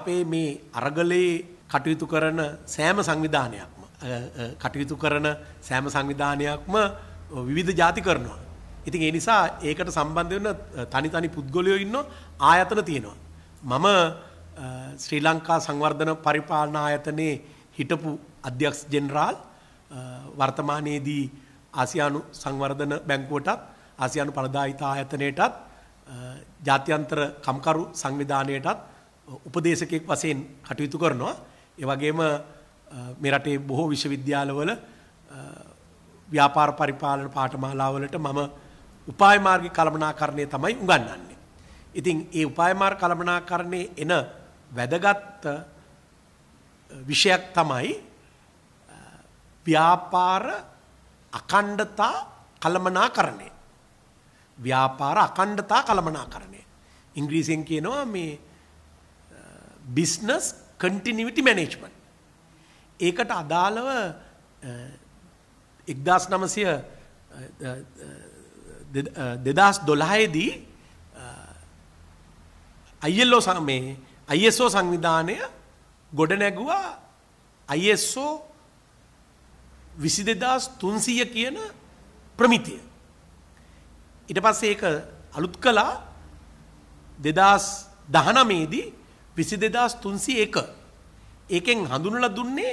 අපේ මේ අරගලයේ කටයුතු කරන සෑම සංවිධානයක්ම කටයුතු කරන සෑම සංවිධානයක්ම විවිධ ජාති කරනවා. ඉතින් ඒ නිසා ඒකට සම්බන්ධ වෙන තනි තනි පුද්ගලයෝ ඉන්න ආයතන තියෙනවා. මම ශ්‍රී ලංකා සංවර්ධන පරිපාලන ආයතනයේ හිටපු අධ්‍යක්ෂ ජෙනරාල් වර්තමානයේදී ආසියානු සංවර්ධන බැංකුවටත් ආසියානු පලදායිතා ආයතනයටත් ජාත්‍යන්තර කම්කරු සංවිධානයටත් උපදේශකෙක් වසයෙන් කටයුතු කරනවා. ඒවගේම මේ රටේ බොහෝ විශ්වවිද්‍යාලවල ව්‍යාපාර පරිපාලන පාටමාලාවලට මම උපායමාර්ග කළමනාකරණය තමයි උගන්නන්නේ. ඉතින් ඒ උපායමාර් කළමනාකරණය එන වැදගත් විෂයක් තමයි ව්‍යාපාර අකණ්ඩතා කළමනාකරණය. ව්‍යාපාර අකණ්ඩතා කළමනාකරණය. ඉංග්‍රීසියෙන් කියනවා මේ බිස්නස් කන්ටිනිවිටි මැනේජ්මන්ට්. ඒකට අදාළව 1900 2012 දී ILO මේ ISO සංවිධානය ගොඩනැගුවා ISO 22300 කියන ප්‍රමිතිය. ඊට පස්සේ ඒක අලුත් කළා 2019 දී විසි දෙදස් තුන්සි එක ඒකෙන් හඳුනල දුන්නේ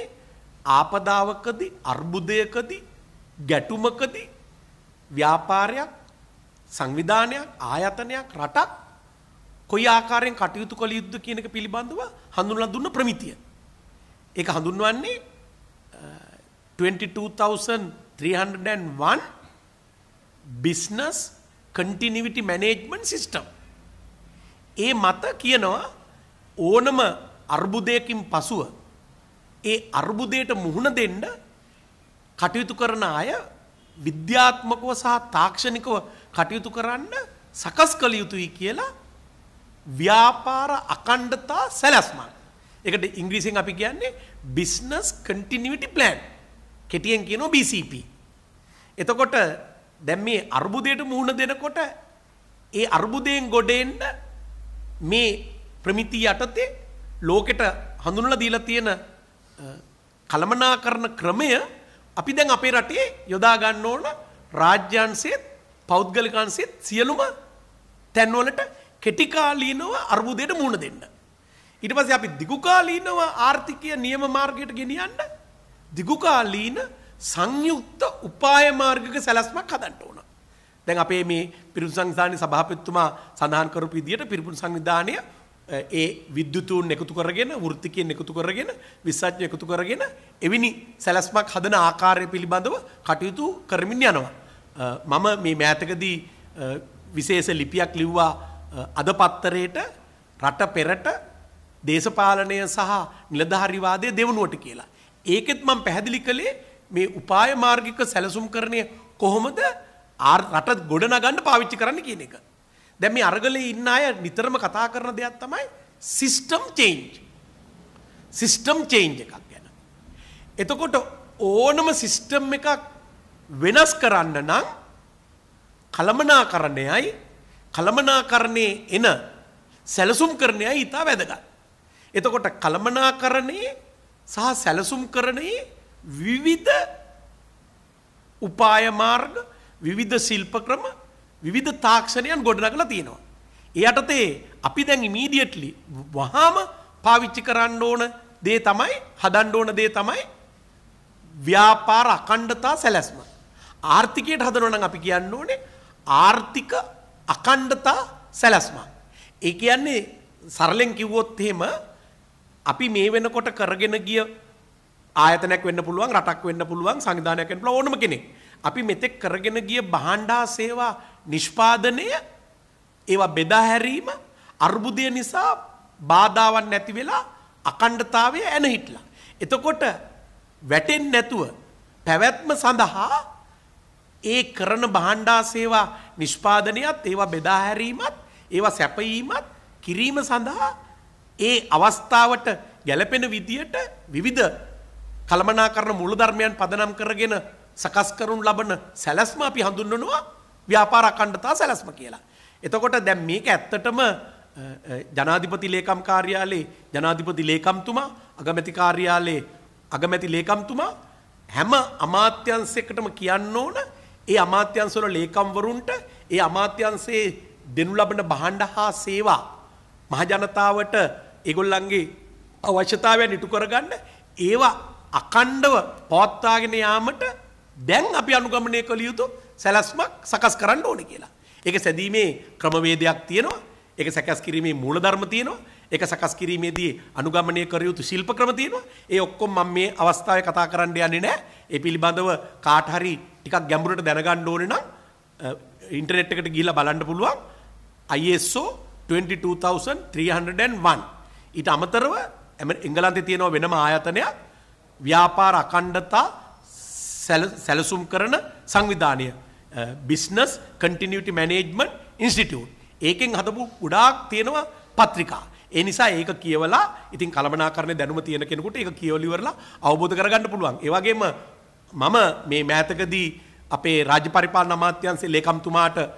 ආපදාවකදි අර්බුදයකදි ගැටුමකදි ව්‍යාපාරයක් සංවිධානයක් ආයතනයක් රටක් කොයි ආකාරයෙන් කටයුතු කළ යුද්ද කියනක පිළිබඳව හඳුනල දුන්න ප්‍රමිතිය. ඒක හඳුන්වන්නේ 22,301 බිස්නස් කටිනිවිටි මැනේජ්මන් සිිස්ටම්. ඒ මත කියනවා ඕනම අර්බුදයකින් පසුව ඒ අර්බුදයට මුහුණ දෙන්න කටයුතු කරන අය විද්‍යාත්මකව සහ තාක්ෂණිකව කටයුතු කරන්න සකස් කළ යුතුයි කියලා ව්‍යාපාර අකණ්ඩතා සැලැස්මක්. ඒකට ඉංග්‍රීසියෙන් අපි කියන්නේ business continuity plan. කෙටියෙන් කියනවා BCP. එතකොට දැන් මේ අර්බුදයට මුහුණ දෙනකොට ඒ අර්බුදයෙන් ගොඩ එන්න මේ ප්‍රමිති යටතේ ලෝකෙට හඳුන්ලා දීලා තියෙන කළමනාකරන ක්‍රමය අපි දැන් අපේ රටේ යොදා ගන්න ඕන රාජ්‍යංශයේත් පෞද්ගලිකංශයේත් සියලුම තැන්වලට කෙටිකාලීනව අර්බුදයට මුහුණ දෙන්න. ඊට පස්සේ අපි දිගුකාලීනව ආර්ථිකය නියම මාර්ගයට ගෙනියන්න දිගුකාලීන සංයුක්ත උපාය මාර්ගික සැලැස්මක් හදන්න ඕන. දැන් අපේ මේ පිරිපුන් සංවිධානයේ සභාපතිතුමා සඳහන් කරපු විදිහට පිරිපුන් සංවිධානය ඒ විද්‍යුතුන් එකතු කරගෙන වෘත්තිකයෙන් එකතු කරගෙන විශ්සාඥ එකතු කරගෙන එවැනි සැලැස්මක් හදන ආකාරය පිළිබඳව කටයුතු කරමින් යනවා. මම මේ මෑතකදී විශේෂ ලිපියක් ලිව්වා අද පත්තරයට රට පෙරට දේශපාලනය සහ නිලධාරිවාදය දෙවනුවට කියලා. ඒකෙත් මම පැහැදිලි කළේ මේ උපාය මාර්ගික සැලසුම් කරණය කොහොමද රට ගොඩනගන්න පාවිච්චි කරන්න කියන එක. දැන් මේ අරගලේ ඉන්න අය නිතරම කතා කරන දෙයක් තමයි සිස්ටම් චේන්ජ්. සිස්ටම් චේන්ජ් එකක් ගැන. එතකොට ඕනම සිස්ටම් එකක් වෙනස් කරන්න නම් කළමනාකරණයයි කළමනාකරණයේ එන සැලසුම් කරණයයි ඉතා වැදගත්. එතකොට කළමනාකරණයේ සහ සැලසුම් කරණයේ විවිධ උපාය මාර්ග විවිධ ශිල්ප ක්‍රම විවිධ තාක්ෂණයන් ගොඩනගලා තියෙනවා. ඒ යටතේ අපි දැන් ඉමීඩියට්ලි වහාම පාවිච්චි කරන්න ඕන දේ තමයි හදන්න ඕන දේ තමයි ව්‍යාපාර අකණ්ඩතා සැලැස්ම. ආර්ථිකයට හදනවා නම් අපි කියන්න ඕනේ ආර්ථික අකණ්ඩතා සැලැස්ම. ඒ කියන්නේ සරලෙන් කිව්වොත් එහෙම අපි මේ වෙනකොට කරගෙන ගිය ආයතනයක් වෙන්න පුළුවන් රටක් වෙන්න පුළුවන් සංවිධානයක් වෙන්න පුළුවන් ඕනම කෙනෙක්. අපි මෙතෙක් කරගෙන ගිය භාණ්ඩා සේවා නිෂ්පාදනය ඒවා බෙදාහැරීම අර්බුදය නිසා බාධාවන් නැති වෙලා අකණ්ඩතාවය ඇන හිටලා. එතකොට වැටෙන් නැතුව පැවැත්ම සඳහා ඒ කරන බහන්්ඩා සේවා නිෂ්පාදනයත් ඒවා බෙදාහැරීමත් ඒවා සැපයීමත් කිරීම සඳහා ඒ අවස්ථාවට ගැලපෙන විදියට විවිධ කළමනා කරන මුළු ධර්මයන් පදනම් කරගෙන සකස් කරුන් ලබන සැලැස්ම අපි හඳුන්වනවා ව්‍යාපාර අකණ්ඩතා සැලස්ම කියලා. එතකොට දැන් මේක ඇත්තටම ජනාධිපති ලේකම් කාර්යාලේ ජනාධිපති ලේකම්තුමා අගමැති කාර්යාලේ අගමැති ලේකම්තුමා හැම අමාත්‍යංශයකටම කියන්න ඕන ඒ අමාත්‍යංශවල ලේකම්වරුන්ට ඒ අමාත්‍යංශයේ දෙනු ලබන බහණ්ඩ හා සේවා මහජනතාවට ඒගොල්ලන්ගේ අවශ්‍යතාවයන් ඉටු කරගන්න ඒවා අකණ්ඩව පවත්වාගෙන යාමට දැන් අපි අනුගමනය කළ යුතු සැලැස්මක් සකස් කරන්න ඕන කියලා. ඒක සැදීමේ ක්‍රමවේදයක් තියෙනවා. ඒක සකස් කිරීමේ මූලධර්ම තියෙනවා. ඒක සකස් කිරීමේදී අනුගමනය කර යුතු ශිල්ප ක්‍රම තියෙනවා. ඒ ඔක්කොම මම මේ අවස්ථාවේ කතා කරන්න යන්නේ නැහැ. ඒ පිළිබඳව කාට හරි ටිකක් ගැඹුරට දැනගන්න ඕනේ නම් ඉන්ටර්නෙට් එකට ගිහිල්ලා බලන්න පුළුවන්. ISO 22301 ඊට අමතරව එංගලන්තේ තියෙන වෙනම ආයතනයක් ව්‍යාපාර අඛණ්ඩතා සැලසුම් කරන සංවිධානය බිස්නස් කටිනිියට මැනේජ්මන් ඉන්ස්ටිටියුට් ඒකෙන් හදපු ගොඩාක් තියෙනවා පත්‍රිකා. ඒ නිසා ඒක කියවලා ඉතින් කළමනා කරන දැනුම තියෙන කෙනෙකුට ඒක කියවලිවරලා අවබෝධ කරගන්න පුළුවන්. ඒ වගේම මම මේ මෑතකදී අපේ රාජ්‍ය පරිපාලන අමාත්‍යංශයේ ලේකම්තුමාට uh,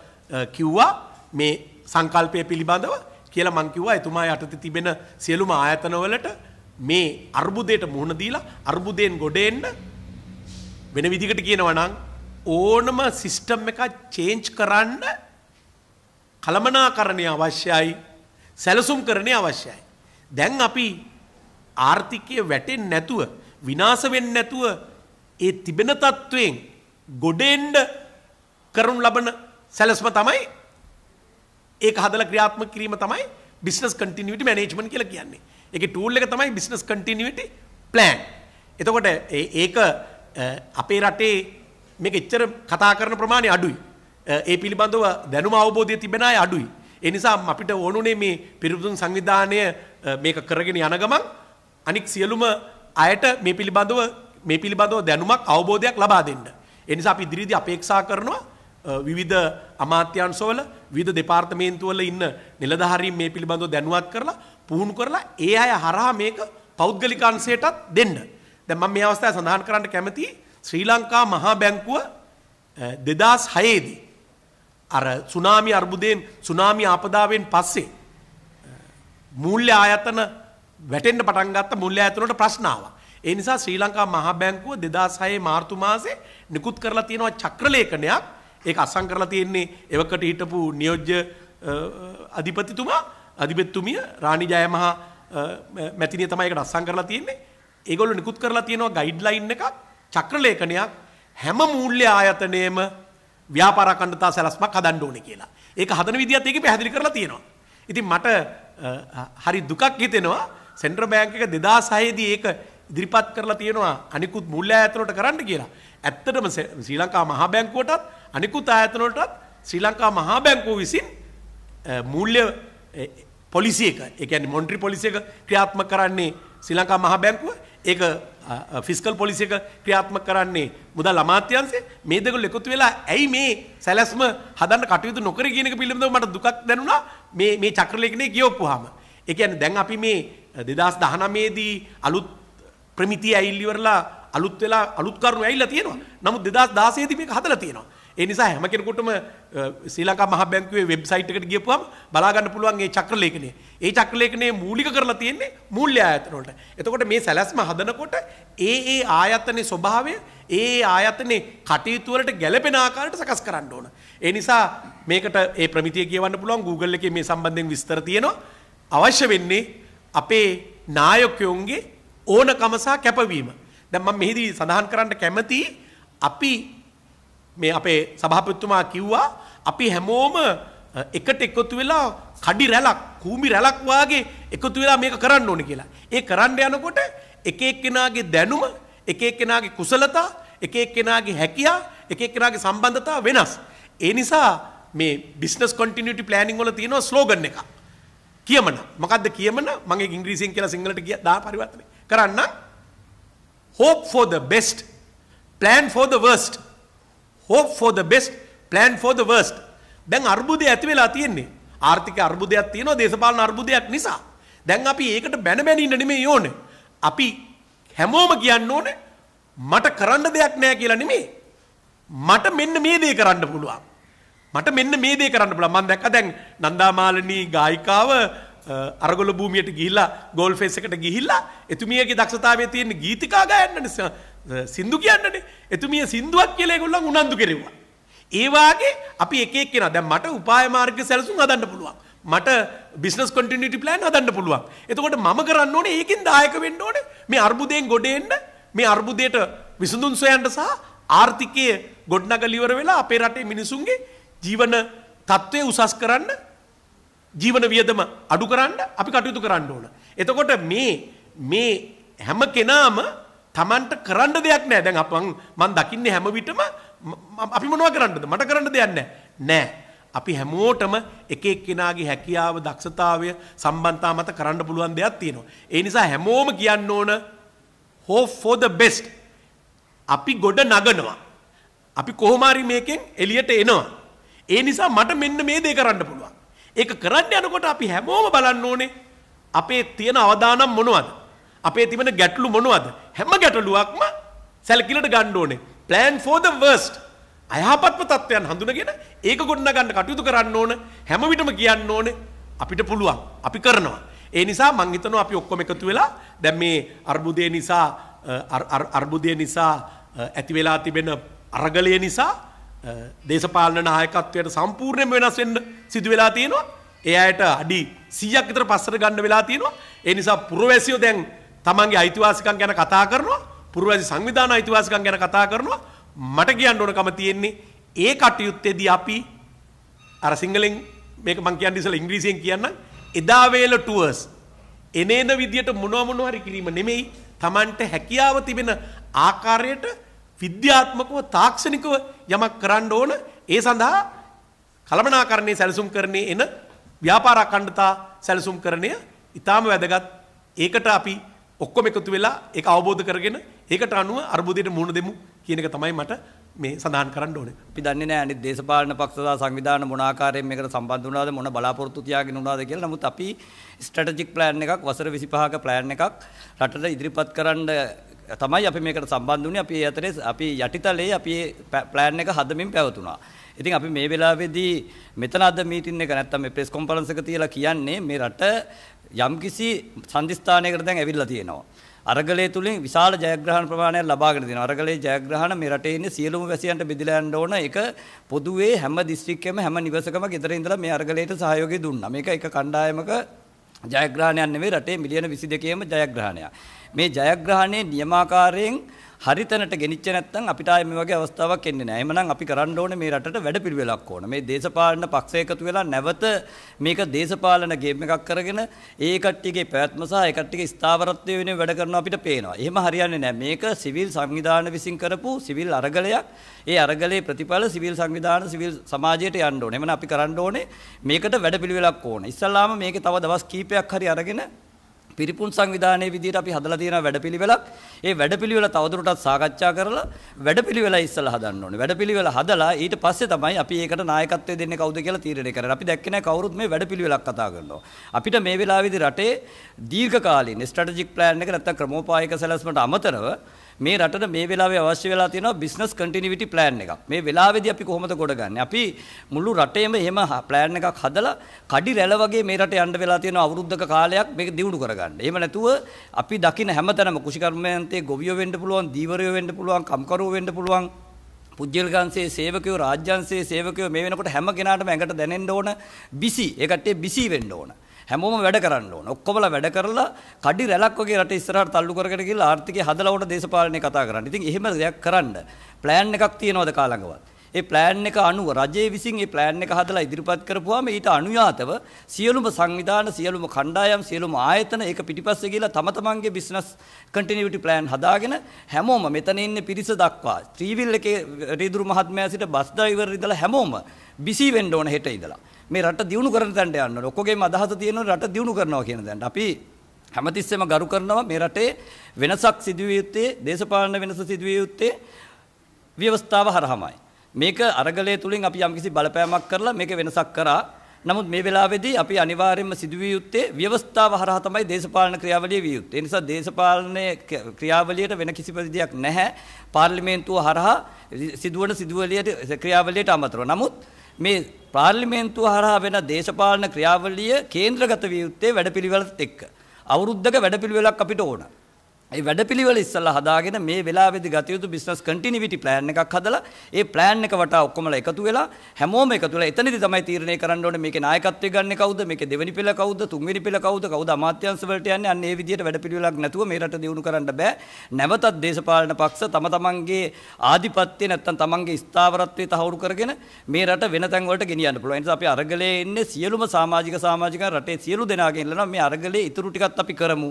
කිව්වා මේ සංකල්පය පිළිබඳව කියලා මං කිව්වා එතුමා යටතේ තිබෙන සියලුම ආයතනවලට මේ අර්බුදයට මුහුණ දීලා අර්බුදයෙන් ගොඩ එන්න වෙන විදිහකට කියනවා නම් ඕනම සිිස්ටම් එක චේන්ච් කරන්න කළමනාකරණය අවශ්‍යයි සැලසුම් කරණය අවශ්‍යයි. දැන් අපි ආර්ථිකය වැටෙන් නැතුව විනාසවෙන් නැතුව ඒ තිබෙන තත්ත්වයෙන් ගොඩෙන්ඩ කරුන් ලබන සැලස්ම තමයි ඒ හදල ක්‍රියාත්ම කිරීම තමයි බිස්නස් කටිනිට මනේජ්මන් කියල කියන්නේ එක ටූල් එක තමයි බිස්නස් කටිනිට ප්ලෑන් එතකොට ඒක අපේ රටේ මේක එච්චර කතා කරන ප්‍රමාණය අඩුයි. ඒ පිළිබඳව දැනුම අවබෝධය තිබෙන අය අඩුයි. ඒ නිසා අපිට ඕනුනේ මේ පිරිපුදුන් සංවිධානය මේක කරගෙන යන ගමන් අනික් සියලුම අයට මේ පිළිබඳව මේ පිළිබඳව දැනුමක් අවබෝධයක් ලබා දෙන්න. ඒ නිසා අපි ඉදිරියේදී අපේක්ෂා කරනවා විවිධ අමාත්‍යාංශවල විවිධ දෙපාර්තමේන්තුවල ඉන්න නිලධාරීන් මේ පිළිබඳව දැනුවත් කරලා පුහුණු කරලා ඒ අය හරහා මේක පෞද්ගලික අංශයටත් දෙන්න. දැන් මම මේ අවස්ථාවේ සඳහන් කරන්න කැමතියි ශ්‍රී ලංකා මහා බැංකුව දෙදස් හයේදී. අර සුනාමි අර්බුදයෙන් සුනාමි ආපදාවෙන් පස්සේ. මුල්්‍ය ආයතන වැටෙන්ට පටන්ගත්ත මුල්ල ඇතුනට ප්‍රශ්නාව. එනිසා ශ්‍රී ලංකා මහා බැංකුව දෙදසායේ මාර්තුමාසේ නිකුත් කරලා තියෙනවා චක්‍රලේඛනයක් ඒ අසං කරලා තියෙන්නේ එවකට හිටපු නියෝජ්‍ය අධිපතිතුමා අධිපත්තුමිය රාණි ජයමහා මැතිනිය තමයිකට අස්සං කරලා තියෙන්නේ ඒගොල්ලු නිකුත් කරලා තියෙනවා ගයිඩ්ලයින් එකක් චක්‍රලේඛනයක් හැම මූල්‍ය ආයතනයේම ව්‍යාපාර අඛණ්ඩතා සැලැස්මක් හදන්න ඕනේ කියලා. ඒක හදන විදිහත් ඒකේ පැහැදිලි කරලා තියෙනවා. ඉතින් මට හරි දුකක් හිතෙනවා සෙන්ට්‍රල් බැංක් එක 2006 දී ඒක ඉදිරිපත් කරලා තියෙනවා අනිකුත් මූල්‍ය ආයතන වලට කරන්න කියලා. ඇත්තටම ශ්‍රී ලංකා මහා බැංකුවටත් අනිකුත් ආයතන වලටත් ශ්‍රී ලංකා මහා බැංකුව විසින් මූල්‍ය පොලිසි එක, ඒ කියන්නේ මොන්ටරි පොලිසි එක ක්‍රියාත්මක කරන්නේ ශ්‍රී ලංකා මහා බැංකුව. ඒක ෆිස්කල් පොලිසික ක්‍රියාත්මක කරන්නේ මුදල් අමාත්‍යන්සේ මේ දෙකල් එකතු වෙලා ඇයි මේ සැලැස්ම හදන්න කටයුතු නොකර කියනක පිළිබඳව මට දුකක් දැනුණා මේ මේ චක්‍රලේඛනය කියවපුවාම. ඒ කියන්නේ දැන් අපි මේ 2019 දී අලුත් ප්‍රමිතිය ඇවිල්ලිවරලා අලුත් වෙලා අලුත් කරුණු ඇවිල්ලා තියෙනවා. නමුත් 2016 දී මේක හදලා තියෙනවා. ඒ නිසා හැම කෙනෙකුටම ශ්‍රී ලංකා මහ බැංකුවේ වෙබ්සයිට් එකට ගියපුවම බලා ගන්න පුළුවන් මේ චක්‍රලේඛනය. ඒ චක්‍රලේඛනයේ මූලික කරලා තියෙන්නේ මූල්‍ය ආයතන වලට. එතකොට මේ සැලැස්ම හදනකොට ඒ ඒ ආයතනයේ ස්වභාවය ඒ ඒ ආයතනයේ කටයුතු වලට ගැළපෙන ආකාරයට සකස් කරන්න ඕන. ඒ නිසා මේකට ඒ ප්‍රමිතිය කියවන්න පුළුවන් Google එකේ මේ සම්බන්ධයෙන් විස්තර තියෙනවා. අවශ්‍ය වෙන්නේ අපේ නායකයොන්ගේ ඕනකම සහ කැපවීම. දැන් මම මෙහිදී සඳහන් කරන්න කැමති අපි මේ අපේ සභාපතිතුමා කිව්වා අපි හැමෝම එකට එකතු වෙලා කඩි රැලක් කූමි රැලක් වාගේ එකතු වෙලා මේක කරන්න ඕනේ කියලා. ඒ කරන්න යනකොට එක එක්කෙනාගේ දැනුම, එක එක්කෙනාගේ කුසලතා, එක එක්කෙනාගේ හැකියා, එක එක්කෙනාගේ සම්බන්ධතා වෙනස්. ඒ නිසා මේ බිස්නස් කන්ටිනියුටි ප්ලෑනින් වල තියෙනවා ස්ලෝගන් එකක්. කියමන. මොකද්ද කියමන? මම ඒක ඉංග්‍රීසියෙන් කියලා සිංහලට කිය දා පරිවර්තනය කරන්න. Hope for the best, plan for the worst. hope for the best plan for the worst දැන් අර්බුදය ඇති වෙලා තියෙන්නේ ආර්ථික අර්බුදයක් තියෙනවා දේශපාලන අර්බුදයක් නිසා දැන් අපි ඒකට බැන බැන ඉන්න නෙමෙයි ඕනේ අපි හැමෝම කියන්න ඕනේ මට කරන්න දෙයක් නෑ කියලා නෙමෙයි මට මෙන්න මේ දේ කරන්න පුළුවන් මට මෙන්න මේ දේ කරන්න පුළුවන් මම දැක්කා දැන් නන්දාමාලනී ගායිකාව අරගොල භූමියට ගිහිල්ලා ගෝල් ෆේස් එකට ගිහිල්ලා එතුමියගේ දක්ෂතාවය තියෙන ගීතිකා ගයන්න නිසා සින්දු කියන්නට එතුමිය සින්දුවක් කියලා ගොල්ලන් උනන්දු කෙරෙවා. ඒවාගේ අපි එකක් කෙන දැ මට උපායමාර්ග සැලසුම් අදන්න පුළුවන් මට බිස්නස් කොටිනිට ප්ලෑන් අදන්න පුළුවන් එතකොට මම කරන්න ඕන ඒකින් දායක වෙන්න ඕන මේ අර්බුදයෙන් ගොඩෙන්න්න මේ අර්බුදයට විසඳුන් සොයන්ට සහ ආර්ථිකය ගොඩ්නග ලිවර වෙලා අපේ රටේ මිනිසුන්ගේ ජීවන තත්ත්වය උසස් කරන්න ජීවන වියදම අඩු කරන්න අපි කටයුතු කරන්න ඕන. එතකොට මේ මේ හැම කෙනාම තමන්ට කරන්න දෙයක් නෑ දැන් අපන් මන් දකින්නේ හැම විටම අපි මොනවා කරන්නද මට කරන්න දෙයක් නෑ නෑ අපි හැමෝටම එක එක්කෙනාගේ හැකියාව දක්ෂතාවය සම්බන්තා මත කරන්න පුළුවන් දෙයක් තියෙනවා ඒ නිසා හැමෝම කියන්න ඕන hope for the best අපි ගොඩ නගනවා අපි කොහොමාරි මේකෙන් එළියට එනවා ඒ නිසා මට මෙන්න මේ දේ කරන්න පුළුවන් ඒක කරන්න යනකොට අපි හැමෝම බලන්න ඕනේ අපේ තියෙන අවදානම් මොනවද අපේ තිබෙන ගැටලු මොනවද? හැම ගැටලුවක්ම සැලකිලට ගන්න ඕනේ. plan for the worst. අයහපත්ම තත්ත්වයන් හඳුනගෙන ඒක ගොඩනගන්න කටයුතු කරන්න ඕන. හැම විටම කියන්න ඕනේ අපිට පුළුවන්. අපි කරනවා. ඒ නිසා මං හිතනවා අපි ඔක්කොම එකතු වෙලා දැන් මේ අර්බුදය නිසා අර්බුදය නිසා ඇති වෙලා තිබෙන අරගලය නිසා දේශපාලන නායකත්වයට සම්පූර්ණයෙන්ම වෙනස් වෙන්න සිදු වෙලා තියෙනවා. ඒ අයට අඩි 100ක් විතර පස්සට ගන්න වෙලා තියෙනවා. ඒ නිසා පුරවැසියෝ දැන් තමන්ගේ අයිතිවාසිකම් ගැන කතා කරනවා පුරවැසි සංවිධාන අයිතිවාසිකම් ගැන කතා කරනවා මට කියන්න ඕනකම තියෙන්නේ ඒ කටයුත්තේදී අපි අර සිංහලෙන් මේක මං කියන්න ඉස්සලා ඉංග්‍රීසියෙන් කියන්නම් එදා වේල ටුවර්ස් එනේන විදියට මොනවා මොනවා හරි කිරීම නෙමෙයි Tamanට හැකියාව තිබෙන ආකාරයට විද්‍යාත්මකව තාක්ෂණිකව යමක් කරන්න ඕන ඒ සඳහා කළමනාකරණයේ සැලසුම් කරන්නේ එන ව්‍යාපාර අඛණ්ඩතා සැලසුම් කරණය ඊටාම වැදගත් ඒකට අපි ඔක්කොම එකතු වෙලා ඒක අවබෝධ කරගෙන ඒකට අනුව අර්බුදයට මුහුණ දෙමු කියන එක තමයි මට මේ සඳහන් කරන්න ඕනේ. අපි දන්නේ නැහැ අනිත් දේශපාලන පක්ෂ සහ සංවිධාන මොන ආකාරයෙන් මේකට සම්බන්ධ වුණාද මොන බලාපොරොත්තු තියාගෙන වුණාද කියලා. නමුත් අපි ස්ට්‍රැටජික් ප්ලෑන් එකක් වසර 25ක ප්ලෑන් එකක් රටට ඉදිරිපත් කරන්න තමයි අපි මේකට සම්බන්ධ වුණේ. අපි අතරේ අපි යටිතලයේ අපි ප්ලෑන් එක හදමින් පැවතුණා. ඉතින් අපි මේ වෙලාවේදී මෙතන අද මීටින් එක නැත්තම් මේ ප්‍රෙස් කොන්ෆරන්ස් එක තියලා කියන්නේ මේ රට යම්කිසි සම්දිස්ථානයකට දැන් ඇවිල්ලා තියෙනවා. අරගලය තුලින් විශාල ජයග්‍රහණ ප්‍රමාණයක් ලබාගෙන තියෙනවා. අරගලයේ ජයග්‍රහණ මේ රටේ ඉන්න සියලුම වැසියන්ට බෙදලා යන්න ඕන. ඒක පොදුවේ හැම දිස්ත්‍රික්කෙම හැම නිවසකම ගෙදර ඉඳලා මේ අරගලයට සහයෝගය දුන්නා. මේක එක කණ්ඩායමක ජයග්‍රහණයක් නෙවෙයි රටේ මිලියන 22කේම ජයග්‍රහණයක්. මේ ජයග්‍රහණය නියමාකාරයෙන් හරිතැනට ගෙනිච්ච නැත්නම් අපිට ආයේ මේ වගේ අවස්ථාවක් එන්නේ නැහැ. එhmenan අපි කරන්න ඕනේ මේ රටට වැඩපිළිවෙලක් ඕන. මේ දේශපාලන පක්ෂ එකතු වෙලා නැවත මේක දේශපාලන ගේම් එකක් කරගෙන ඒ කට්ටියගේ පැවැත්ම සහ ඒ කට්ටියගේ ස්ථාවරත්වය වෙනුවෙන් වැඩ කරනවා අපිට පේනවා. එහෙම හරියන්නේ නැහැ. මේක සිවිල් සංවිධාන විසින් කරපු සිවිල් අරගලයක්. ඒ අරගලේ ප්‍රතිඵල සිවිල් සංවිධාන සිවිල් සමාජයට යන්න ඕනේ. එhmenan අපි කරන්න ඕනේ මේකට වැඩපිළිවෙලක් ඕන. ඉස්සල්ලාම මේකේ තව දවස් කීපයක් හරි අරගෙන පිරිපුන් සංවිධානයේ විදිහට අපි හදලා තියෙන වැඩපිළිවෙලක් ඒ වැඩපිළිවෙල තවදුරටත් සාකච්ඡා කරලා වැඩපිළිවෙල ඉස්සලා හදන්න ඕනේ වැඩපිළිවෙල හදලා ඊට පස්සේ තමයි අපි ඒකට නායකත්වය දෙන්නේ කවුද කියලා තීරණය කරන්නේ අපි දැක්කේ නැහැ කවුරුත් මේ වැඩපිළිවෙලක් කතා කරනවා අපිට මේ වෙලාවේදී රටේ දීර්ඝකාලීන ස්ට්‍රැටජික් ප්ලෑන් එක නැත්තම් ක්‍රමෝපායක සැලැස්මට අමතරව මේ රටට මේ වෙලාවේ අවශ්‍ය වෙලා තියෙනවා බිස්නස් කන්ටිනියුටි ප්ලෑන් එකක්. මේ වෙලාවේදී අපි කොහොමද ගොඩ ගන්න? අපි මුළු රටේම එහෙම ප්ලෑන් එකක් හදලා කඩි රැළ වගේ මේ රට යන්න වෙලා තියෙන අවුරුද්දක කාලයක් මේක දියුණු කරගන්න. එහෙම නැතුව අපි දකින හැමතැනම කුෂිකර්මයන්තේ ගොවියෝ වෙන්න පුළුවන්, දීවරයෝ වෙන්න පුළුවන්, කම්කරුවෝ වෙන්න පුළුවන්, පුද්ගලගන්සේ සේවකයෝ රාජ්‍යන්සේ සේවකයෝ මේ වෙනකොට හැම කෙනාටම ඇඟට දැනෙන්න ඕන බිසි ඒකට්ටේ බිසි වෙන්න ඕන හැමෝම වැඩ කරන්න ඕන. ඔක්කොමලා වැඩ කරලා කඩි රැලක් වගේ රට ඉස්සරහට තල්ලු කරගෙන ගිහලා ආර්ථිකය හදලා උඩ දේශපාලනේ කතා කරන්න. ඉතින් එහෙම දෙයක් කරන්න ප්ලෑන් එකක් තියනවාද කාලඟවත්? ඒ ප්ලෑන් එක අනුව රජයේ විසින් ඒ ප්ලෑන් එක හදලා ඉදිරිපත් කරපුවාම ඊට අනුයාතව සියලුම සංවිධාන සියලුම කණ්ඩායම් සියලුම ආයතන ඒක පිටිපස්සේ ගිහිලා තම තමන්ගේ බිස්නස් කන්ටිනියුටි ප්ලෑන් හදාගෙන හැමෝම මෙතන ඉන්න පිරිස දක්වා ත්‍රිවිල් එකේ රීදුරු මහත්මයා සිට බස් ඩ්‍රයිවර් ඉඳලා හැමෝම බිසි වෙන්න ඕන හෙට ඉඳලා මේ රට දියුණු කරන තැනට යන්න ඕන ඔක්කොගේම අදහස තියෙනවා රට දියුණු කරනවා කියන තැනට අපි හැමතිස්සෙම ගරු කරනවා මේ රටේ වෙනසක් සිදුවිය යුත්තේ දේශපාලන වෙනස සිදුවිය යුත්තේ ව්‍යවස්ථාව හරහමයි මේක අරගලය තුළින් අපි යම්කිසි බලපෑමක් කරලා මේක වෙනසක් කරා. නමුත් මේ වෙලාවේදී අපි අනිවාර්යයෙන්ම සිදුවිය යුත්තේ ව්‍යවස්ථාව හරහා තමයි දේශපාලන ක්‍රියාවලිය විය යුත්තේ. ඒ නිසා දේශපාලනයේ ක්‍රියාවලියට වෙන කිසි ප්‍රතිදයක් නැහැ. පාර්ලිමේන්තුව හරහා සිදුවන සිදුවලියට ක්‍රියාවලියට අමතරව. නමුත් මේ පාර්ලිමේන්තුව හරහා වෙන දේශපාලන ක්‍රියාවලිය කේන්ද්‍රගත විය යුත්තේ වැඩපිළිවෙලත් එක්ක. අවුරුද්දක වැඩපිළිවෙලක් අපිට ඕන. ඒ වැඩපිළිවෙල ඉස්සල්ලා හදාගෙන මේ වෙලාවේදී ගත යුතු බිස්නස් කන්ටිනියුටි ප්ලෑන් එකක් හදලා ඒ ප්ලෑන් එක වටා ඔක්කොමලා එකතු වෙලා හැමෝම එකතු වෙලා එතනදී තමයි තීරණය කරන්න ඕනේ මේකේ නායකත්වය ගන්න කවුද මේකේ දෙවෙනි පෙළ කවුද තුන්වෙනි පෙළ කවුද කවුද අමාත්‍යාංශ වලට යන්නේ අන්න ඒ විදිහට වැඩපිළිවෙලක් නැතුව මේ රට දියුණු කරන්න බෑ නැවතත් දේශපාලන පක්ෂ තම තමන්ගේ ආධිපත්‍ය නැත්තම් තමන්ගේ ස්ථාවරත්වය තහවුරු කරගෙන මේ රට වෙන තැන් වලට ගෙනියන්න පුළුවන් ඒ නිසා අපි අරගලේ ඉන්නේ සියලුම සමාජික සමාජික රටේ සියලු දෙනාගෙන් ඉල්ලනවා මේ අරගලේ ඉතුරු ටිකත් අපි කරමු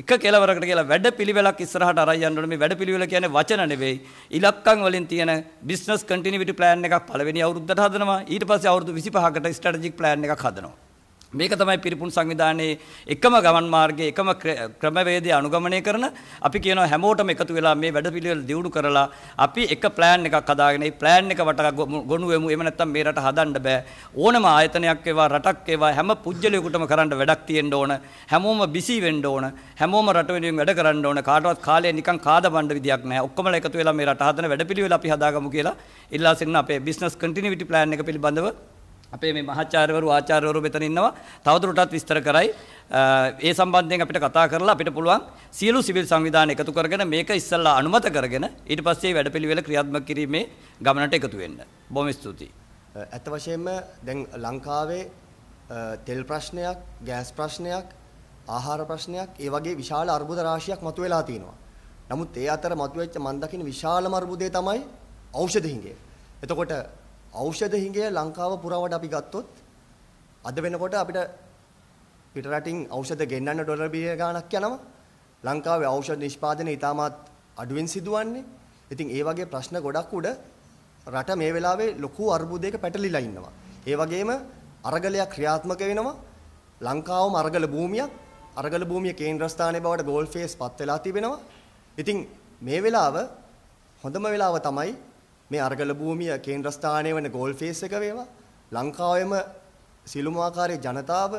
එක කෙලවරකට කියලා වැඩ පිළිවෙලක් ඉස්සරහට අරයි යන්නට මේ වැඩ පිළිවෙල කියන්නේ වචන නෙවෙයි ඉලක්කම් වලින් තියෙන බිස්නස් කන්ටිනියුටි ප්ලෑන් එකක් පළවෙනි අවුරුද්දට හදනවා ඊට පස්සේ අවුරුදු 25කට ස්ට්‍රැටජික් ප්ලෑන් එකක් හදනවා මේක තමයි පිරිපුන් සංවිධානයේ එකම ගමන් මාර්ගයේ එකම ක්‍රමවේදය අනුගමනය කරන අපි කියනවා හැමෝටම එකතු වෙලා මේ වැඩපිළිවෙල දියුණු කරලා අපි එක ප්ලෑන් එකක් හදාගෙන ඒ ප්ලෑන් එක වට ගොනු වෙමු එහෙම නැත්නම් මේ රට හදන්න බෑ ඕනම ආයතනයක් ඒවා රටක් ඒවා හැම පුජ්‍යලයකටම කරන්න වැඩක් තියෙන්න ඕන හැමෝම බිසි වෙන්න ඕන හැමෝම රට වෙනුවෙන් වැඩ කරන්න ඕන කාටවත් කාලය නිකන් කාද බණ්ඩ විදියක් නැහැ ඔක්කොමලා එකතු වෙලා මේ රට හදන වැඩපිළිවෙල අපි හදාගමු කියලා ඉල්ලා සිටින අපේ බිස්නස් කන්ටිනියුටි ප්ලෑන් එක පිළිබඳව අපේ මේ මහාචාර්යවරු ආචාර්යවරු මෙතන ඉන්නවා. තවදුරටත් විස්තර කරයි. ඒ සම්බන්ධයෙන් අපිට කතා කරලා අපිට පුළුවන් සියලු සිවිල් සංවිධාන එකතු කරගෙන මේක ඉස්සල්ලා අනුමත කරගෙන ඊට පස්සේ වැඩපිළිවෙල ක්‍රියාත්මක කිරීමේ ගමනට එකතු වෙන්න. බොහොම ස්තුතියි. ඇත්ත වශයෙන්ම දැන් ලංකාවේ තෙල් ප්‍රශ්නයක්, ගෑස් ප්‍රශ්නයක්, ආහාර ප්‍රශ්නයක්, ඒ වගේ විශාල අර්බුද රාශියක් මතුවලා තිනවා. නමුත් ඒ අතර මතුවෙච්ච මන් දකින විශාලම අර්බුදය තමයි ඖෂධ හිඟය. එතකොට ඖෂධ හිඟය ලංකාව පුරාවට අපි ගත්තොත් අද වෙනකොට අපිට පිටරටින් ඖෂධ ගෙන්නන්න ඩොලර් බිලියන ගාණක් යනවා. ලංකාවේ ඖෂධ නිෂ්පාදනය ඉතාමත් අඩුවෙන් සිදුවන්නේ. ඉතින් ඒ වගේ ප්‍රශ්න ගොඩක් උඩ රට මේ වෙලාවේ ලොකු අර්බුදයක පැටලිලා ඉන්නවා. ඒ වගේම අරගලයක් ක්‍රියාත්මක වෙනවා. ලංකාවම අරගල භූමියක්. අරගල භූමිය කේන්ද්‍රස්ථානයේ බවට ගෝල් ෆේස් පත් වෙලා තිබෙනවා. ඉතින් මේ වෙලාව හොඳම වෙලාව තමයි මේ අරගල භූමිය කේන්ද්‍රස්ථානය වන ගෝල් ෆේස් එක වේවා ලංකාවේම සිළුම ආකාරයේ ජනතාව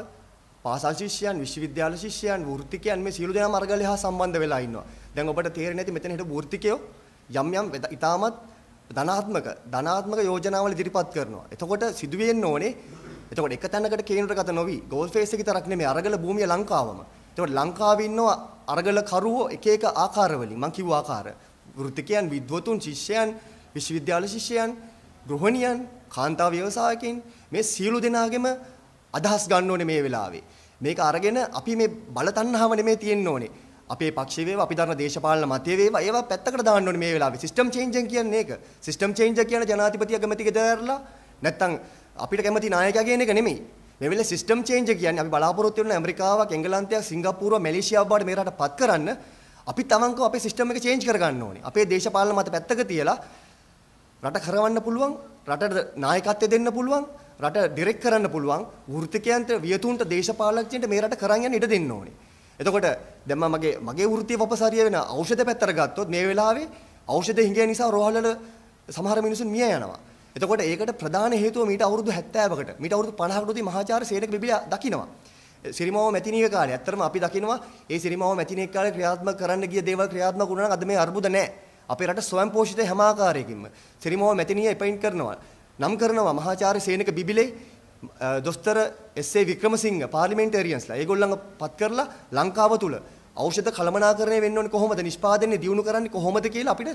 පාසල් ශිෂ්‍යයන් විශ්වවිද්‍යාල ශිෂ්‍යයන් වෘත්තිකයන් මේ සියලු දෙනාම අරගලය හා සම්බන්ධ වෙලා ඉන්නවා. දැන් ඔබට තේරෙන්නේ නැති මෙතන හිටපු වෘත්තිකයෝ යම් යම් ඉතාමත් ධනාත්මක ධනාත්මක යෝජනාවල ඉදිරිපත් කරනවා. එතකොට සිදුවෙන්න ඕනේ එතකොට එක තැනකට කේන්ද්‍රගත නොවි ගෝල් ෆේස් එක විතරක් නෙමෙයි අරගල භූමිය ලංකාවම. එතකොට ලංකාවේ ඉන්නවා අරගල කරුවෝ එක එක ආකාරවලින් මම කිව්ව ආකාර වෘත්තිකයන් විද්වතුන් ශිෂ්‍යයන් විශ්වවිද්‍යාල ශිෂ්‍යයන්, ගෘහණියන්, කාන්තා ව්‍යවසායකයන් මේ සියලු දෙනාගෙම අදහස් ගන්න ඕනේ මේ වෙලාවේ. මේක අරගෙන අපි මේ බලතණ්හාව නෙමේ තියෙන්න ඕනේ. අපේ පක්ෂේ වේවා අපි දරන දේශපාලන මතය වේවා ඒවා පැත්තකට දාන්න ඕනේ මේ වෙලාවේ සිස්ටම් චේන්ජර් කියන්නේ ඒක සිස්ටම් චේන්ජර් කියන ජනාධිපතිය කැමැති ගෙදරලා නැත්තම් අපිට කැමැති නායකයා කියන එක නෙමෙයි මේ වෙලාවේ සිස්ටම් චේන්ජර් කියන්නේ අපි බලාපොරොත්තු වෙන ඇමරිකාවක් එංගලන්තයක් සිංගප්පූරුව මැලේසියාව බවට මේ රට පත් කරන්න අපි තමන්කව අපේ සිස්ටම් එක චේන්ජ් කරගන්න ඕනේ අපේ දේශපාලන මත පැත්තක තියලා රට කරවන්න පුළුවන්, රටට නායකත්වය දෙන්න පුළුවන්, රට ඩිරෙක්ට් කරන්න පුළුවන් වෘත්තිකයන්ට, වියතුන්ට, දේශපාලකයන්ට මේ රට කරන් යන්න ඉඩ දෙන්න ඕනේ. එතකොට දැන් මගේ මගේ වෘත්තිය වපසාරිය වෙන ඖෂධ පැත්තට ගත්තොත් මේ වෙලාවේ ඖෂධ හිඟය නිසා රෝහල් වල සමහර මිනිසුන් මිය යනවා. එතකොට ඒකට ප්‍රධාන හේතුව මීට අවුරුදු 70කට මීට අවුරුදු 50කට උදී මහාචාර්ය සේනක බිබිලා දකිනවා. සිරිමාව මැතිණිය කාලේ ඇත්තටම අපි දකිනවා ඒ සිරිමාව මැතිණිය කාලේ ක්‍රියාත්මක කරන්න ගිය දේවල් ක්‍රියාත්මක වුණා නම් අද මේ අර්බුද නැහැ. අපේ රට ස්වයං පෝෂිත හැම ආකාරයකින්ම සිරිමෝහ මැතිණිය එපයින්ට් කරනවා. නම් කරනවා මහාචාර්ය සේනක බිබිලේ දොස්තර එස්.ඒ. වික්‍රමසිංහ පාර්ලිමේන්තේරියන්ස්ලා. ඒගොල්ලන්ව පත් කරලා ලංකාව තුල ඖෂධ කළමනාකරණය වෙන්න ඕනේ කොහොමද? නිෂ්පාදනය දියුණු කරන්නේ කොහොමද කියලා අපිට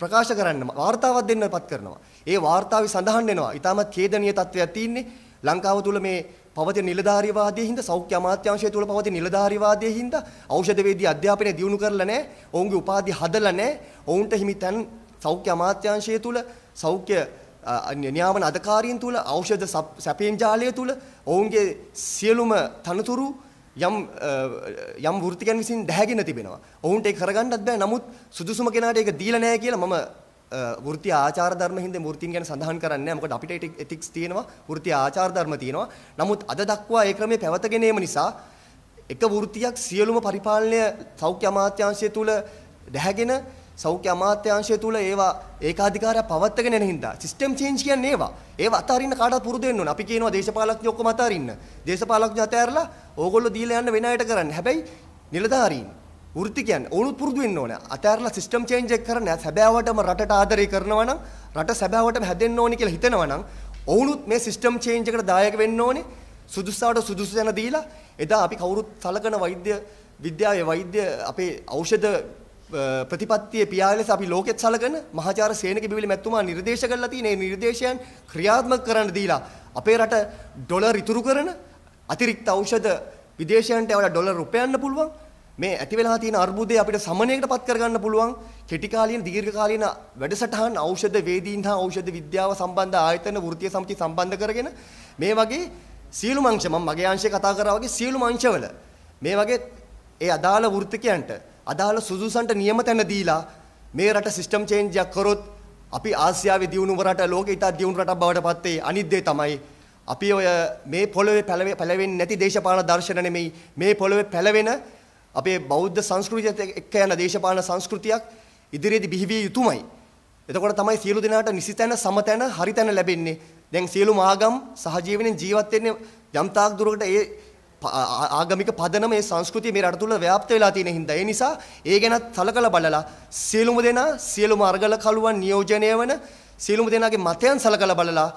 ප්‍රකාශ කරන්න වාර්තාවක් දෙන්න පත් කරනවා. ඒ වාර්තාවේ සඳහන් වෙනවා. ඊටමත් ඛේදනීය තත්ත්වයක් තියෙන්නේ. ලංකාව තුල මේ පවතින නිලධාරීවාදයේ හින්දා සෞඛ්‍ය අමාත්‍යාංශය තුල පවතින නිලධාරීවාදයේ හින්දා ඖෂධවේදී අධ්‍යාපනය දියුණු කරලා නැහැ. ඔවුන්ගේ උපාධි හදලා නැහැ. ඔවුන්ට හිමි තැන් සෞඛ්‍ය අමාත්‍යාංශය තුල සෞඛ්‍ය න්‍යායවන අධිකාරීන් තුල ඖෂධ සැපේම් ජාලය තුල ඔවුන්ගේ සියලුම තනතුරු යම් යම් වෘත්තිකයන් විසින් දැහැගෙන තිබෙනවා. ඔවුන්ට ඒක කරගන්නත් බෑ. නමුත් සුදුසුම කෙනාට ඒක දීලා නැහැ කියලා මම වෘත්ති ආචාර ධර්ම හින්දා මූර්තින් ගැන සඳහන් කරන්නේ නැහැ. මොකද අපිට එතික්ස් තියෙනවා, වෘත්ති ආචාර ධර්ම තියෙනවා. නමුත් අද දක්වා ඒ ක්‍රමයේ පැවතගෙන ඒම නිසා එක වෘත්තියක් සියලුම පරිපාලනය සෞඛ්‍ය අමාත්‍යාංශය තුල දැහැගෙන සෞඛ්‍ය අමාත්‍යාංශය තුල ඒවා ඒකාධිකාරය පවත්ගෙන එන හින්දා සිස්ටම් චේන්ජ් කියන්නේ ඒවා. ඒව අතාරින්න කාටවත් පුරුදු වෙන්න ඕන. අපි කියනවා දේශපාලඥයෝ ඔක්කොම අතාරින්න. දේශපාලඥයෝ අතෑරලා ඕගොල්ලෝ දීලා යන්න වෙන අයට කරන්න. හැබැයි නිලධාරීන් වෘත්ති කියන්නේ ඕනුත් පුරුදු වෙන්න ඕනේ. අතෑරලා සිස්ටම් චේන්ජ් එක කරන්න සැබෑවටම රටට ආදරය කරනවා නම් රට සැබෑවටම හැදෙන්න ඕනේ කියලා හිතනවා නම් ඕනුත් මේ සිස්ටම් චේන්ජ් එකට දායක වෙන්න ඕනේ. සුදුස්සාවට සුදුසු තැන දීලා එදා අපි කවුරුත් සලකන වෛද්‍ය විද්‍යාවේ වෛද්‍ය අපේ ඖෂධ ප්‍රතිපත්තියේ පියා ලෙස අපි ලෝකෙත් සලකන මහාචාර්ය සේනක බිවිලි මැතිතුමා නිර්දේශ කළා තියෙන මේ නිර්දේශයන් ක්‍රියාත්මක කරන්න දීලා අපේ රට ඩොලර් ඉතුරු කරන අතිරික්ත ඖෂධ විදේශයන්ට වඩා ඩොලර් උපයන්න පුළුවන් මේ ඇති වෙලා තියෙන අර්බුදය අපිට සමනයකටපත් කරගන්න පුළුවන් කෙටි කාලීන දීර්ඝ කාලීන වැඩසටහන් ඖෂධ වේදීන් හා ඖෂධ විද්‍යාව සම්බන්ධ ආයතන වෘත්තීය සමිති සම්බන්ධ කරගෙන මේ වගේ සියලුම අංශ මම මගේ අංශය කතා කරා වගේ සියලුම අංශවල මේ වගේ ඒ අදාළ වෘත්තිකයන්ට අදාළ සුදුසුසන්ට නියම තැන දීලා මේ රට සිස්ටම් චේන්ජයක් කරොත් අපි ආසියාවේ දියුණු රට ලෝකෙ ඉතා දියුණු රටක් බවට පත් වෙයි අනිත් දේ තමයි අපි ඔය මේ පොළවේ පැලවෙන්නේ නැති දේශපාලන දර්ශන නෙමෙයි මේ පොළවේ පැලවෙන අපේ බෞද්ධ සංස්කෘතියත් එක්ක යන දේශපාලන සංස්කෘතියක් ඉදිරියේදී බිහිවිය යුතුමයි. එතකොට තමයි සියලු දෙනාට නිසිතැන සමතැන හරිතැන ලැබෙන්නේ. දැන් සියලු මාගම් සහජීවනයේ ජීවත් වෙන්නේ යම්තාක් දුරකට ඒ ආගමික පදනම ඒ සංස්කෘතිය මේ රට තුල ව්‍යාප්ත වෙලා තියෙන හින්දා ඒ නිසා ඒ ගැනත් සලකලා බලලා සියලුම දෙනා සියලුම අර්ගල කළුවන් නියෝජනය වන සියලුම දෙනාගේ මතයන් සලකලා බලලා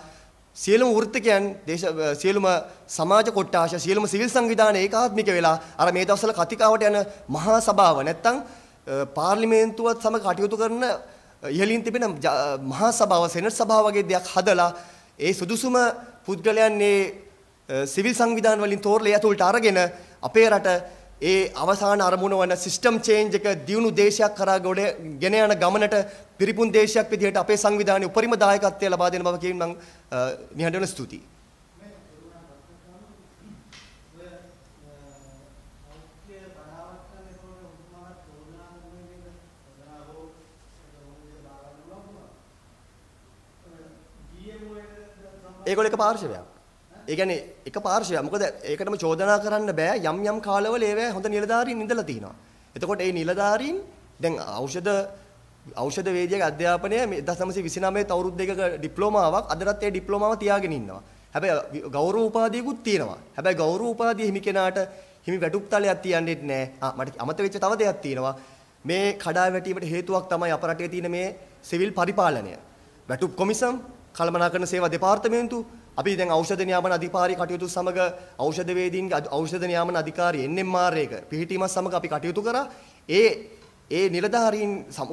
සියලුම වෘත්තිකයන් දේශ සියලුම සමාජ කොට්ටාශ සියලුම සිවිල් සංවිධාන ඒකාත්මික වෙලා අර මේ දවස්වල කතිකාවට යන මහා සභාව නැත්තම් පාර්ලිමේන්තුවත් සමග කටයුතු කරන ඉහලින් තිබෙන මහා සභාව සෙනට් සභාව වගේ දෙයක් හදලා ඒ සුදුසුම පුද්ගලයන් මේ සිවිල් සංවිධාන වලින් තෝරලා ඇතුළට අරගෙන අපේ රට ඒ අවසාන අරමුණ වන සිස්ටම් චේන්ජ් එක දියුණු දේශයක් කරා ගොඩ ගෙන යන ගමනට පිරිපුන් දේශයක් විදිහට අපේ සංවිධානයේ උපරිම දායකත්වය ලබා දෙන බව කියමින් මම නිහඬව ස්තුතියි. ඒගොල්ලෝ එක පාර්ශවයක්. ඒ කියන්නේ එක පාර්ශවයක්. මොකද ඒකටම චෝදනා කරන්න බෑ යම් යම් කාලවල ඒවැ හොඳ නිලධාරීන් ඉඳලා තිනවා. එතකොට ඒ නිලධාරීන් දැන් ඖෂධ ඖෂධ වේදිකේ අධ්‍යාපනය 1929 තවුරුද්දේක ඩිප්ලෝමාවක් අදටත් ඒ ඩිප්ලෝමාව තියාගෙන ඉන්නවා. හැබැයි ගෞරව උපාධියකුත් තියෙනවා. හැබැයි ගෞරව උපාධිය හිමි කෙනාට හිමි වැටුප් තලයක් තියන්නේ නැහැ. ආ මට අමත වෙච්ච තව දෙයක් තියෙනවා. මේ කඩා වැටීමට හේතුවක් තමයි අප රටේ තියෙන මේ සිවිල් පරිපාලනය. වැටුප් කොමිසම්, කළමනාකරණ සේවා දෙපාර්තමේන්තුව අපි දැන් ඖෂධ නියාමන අධිකාරී කටයුතු සමග ඖෂධවේදීන්ගේ ඖෂධ නියාමන අධිකාරී NMR එක පිහිටීමත් සමග අපි කටයුතු කරා. ඒ ඒ නිලධාරීන්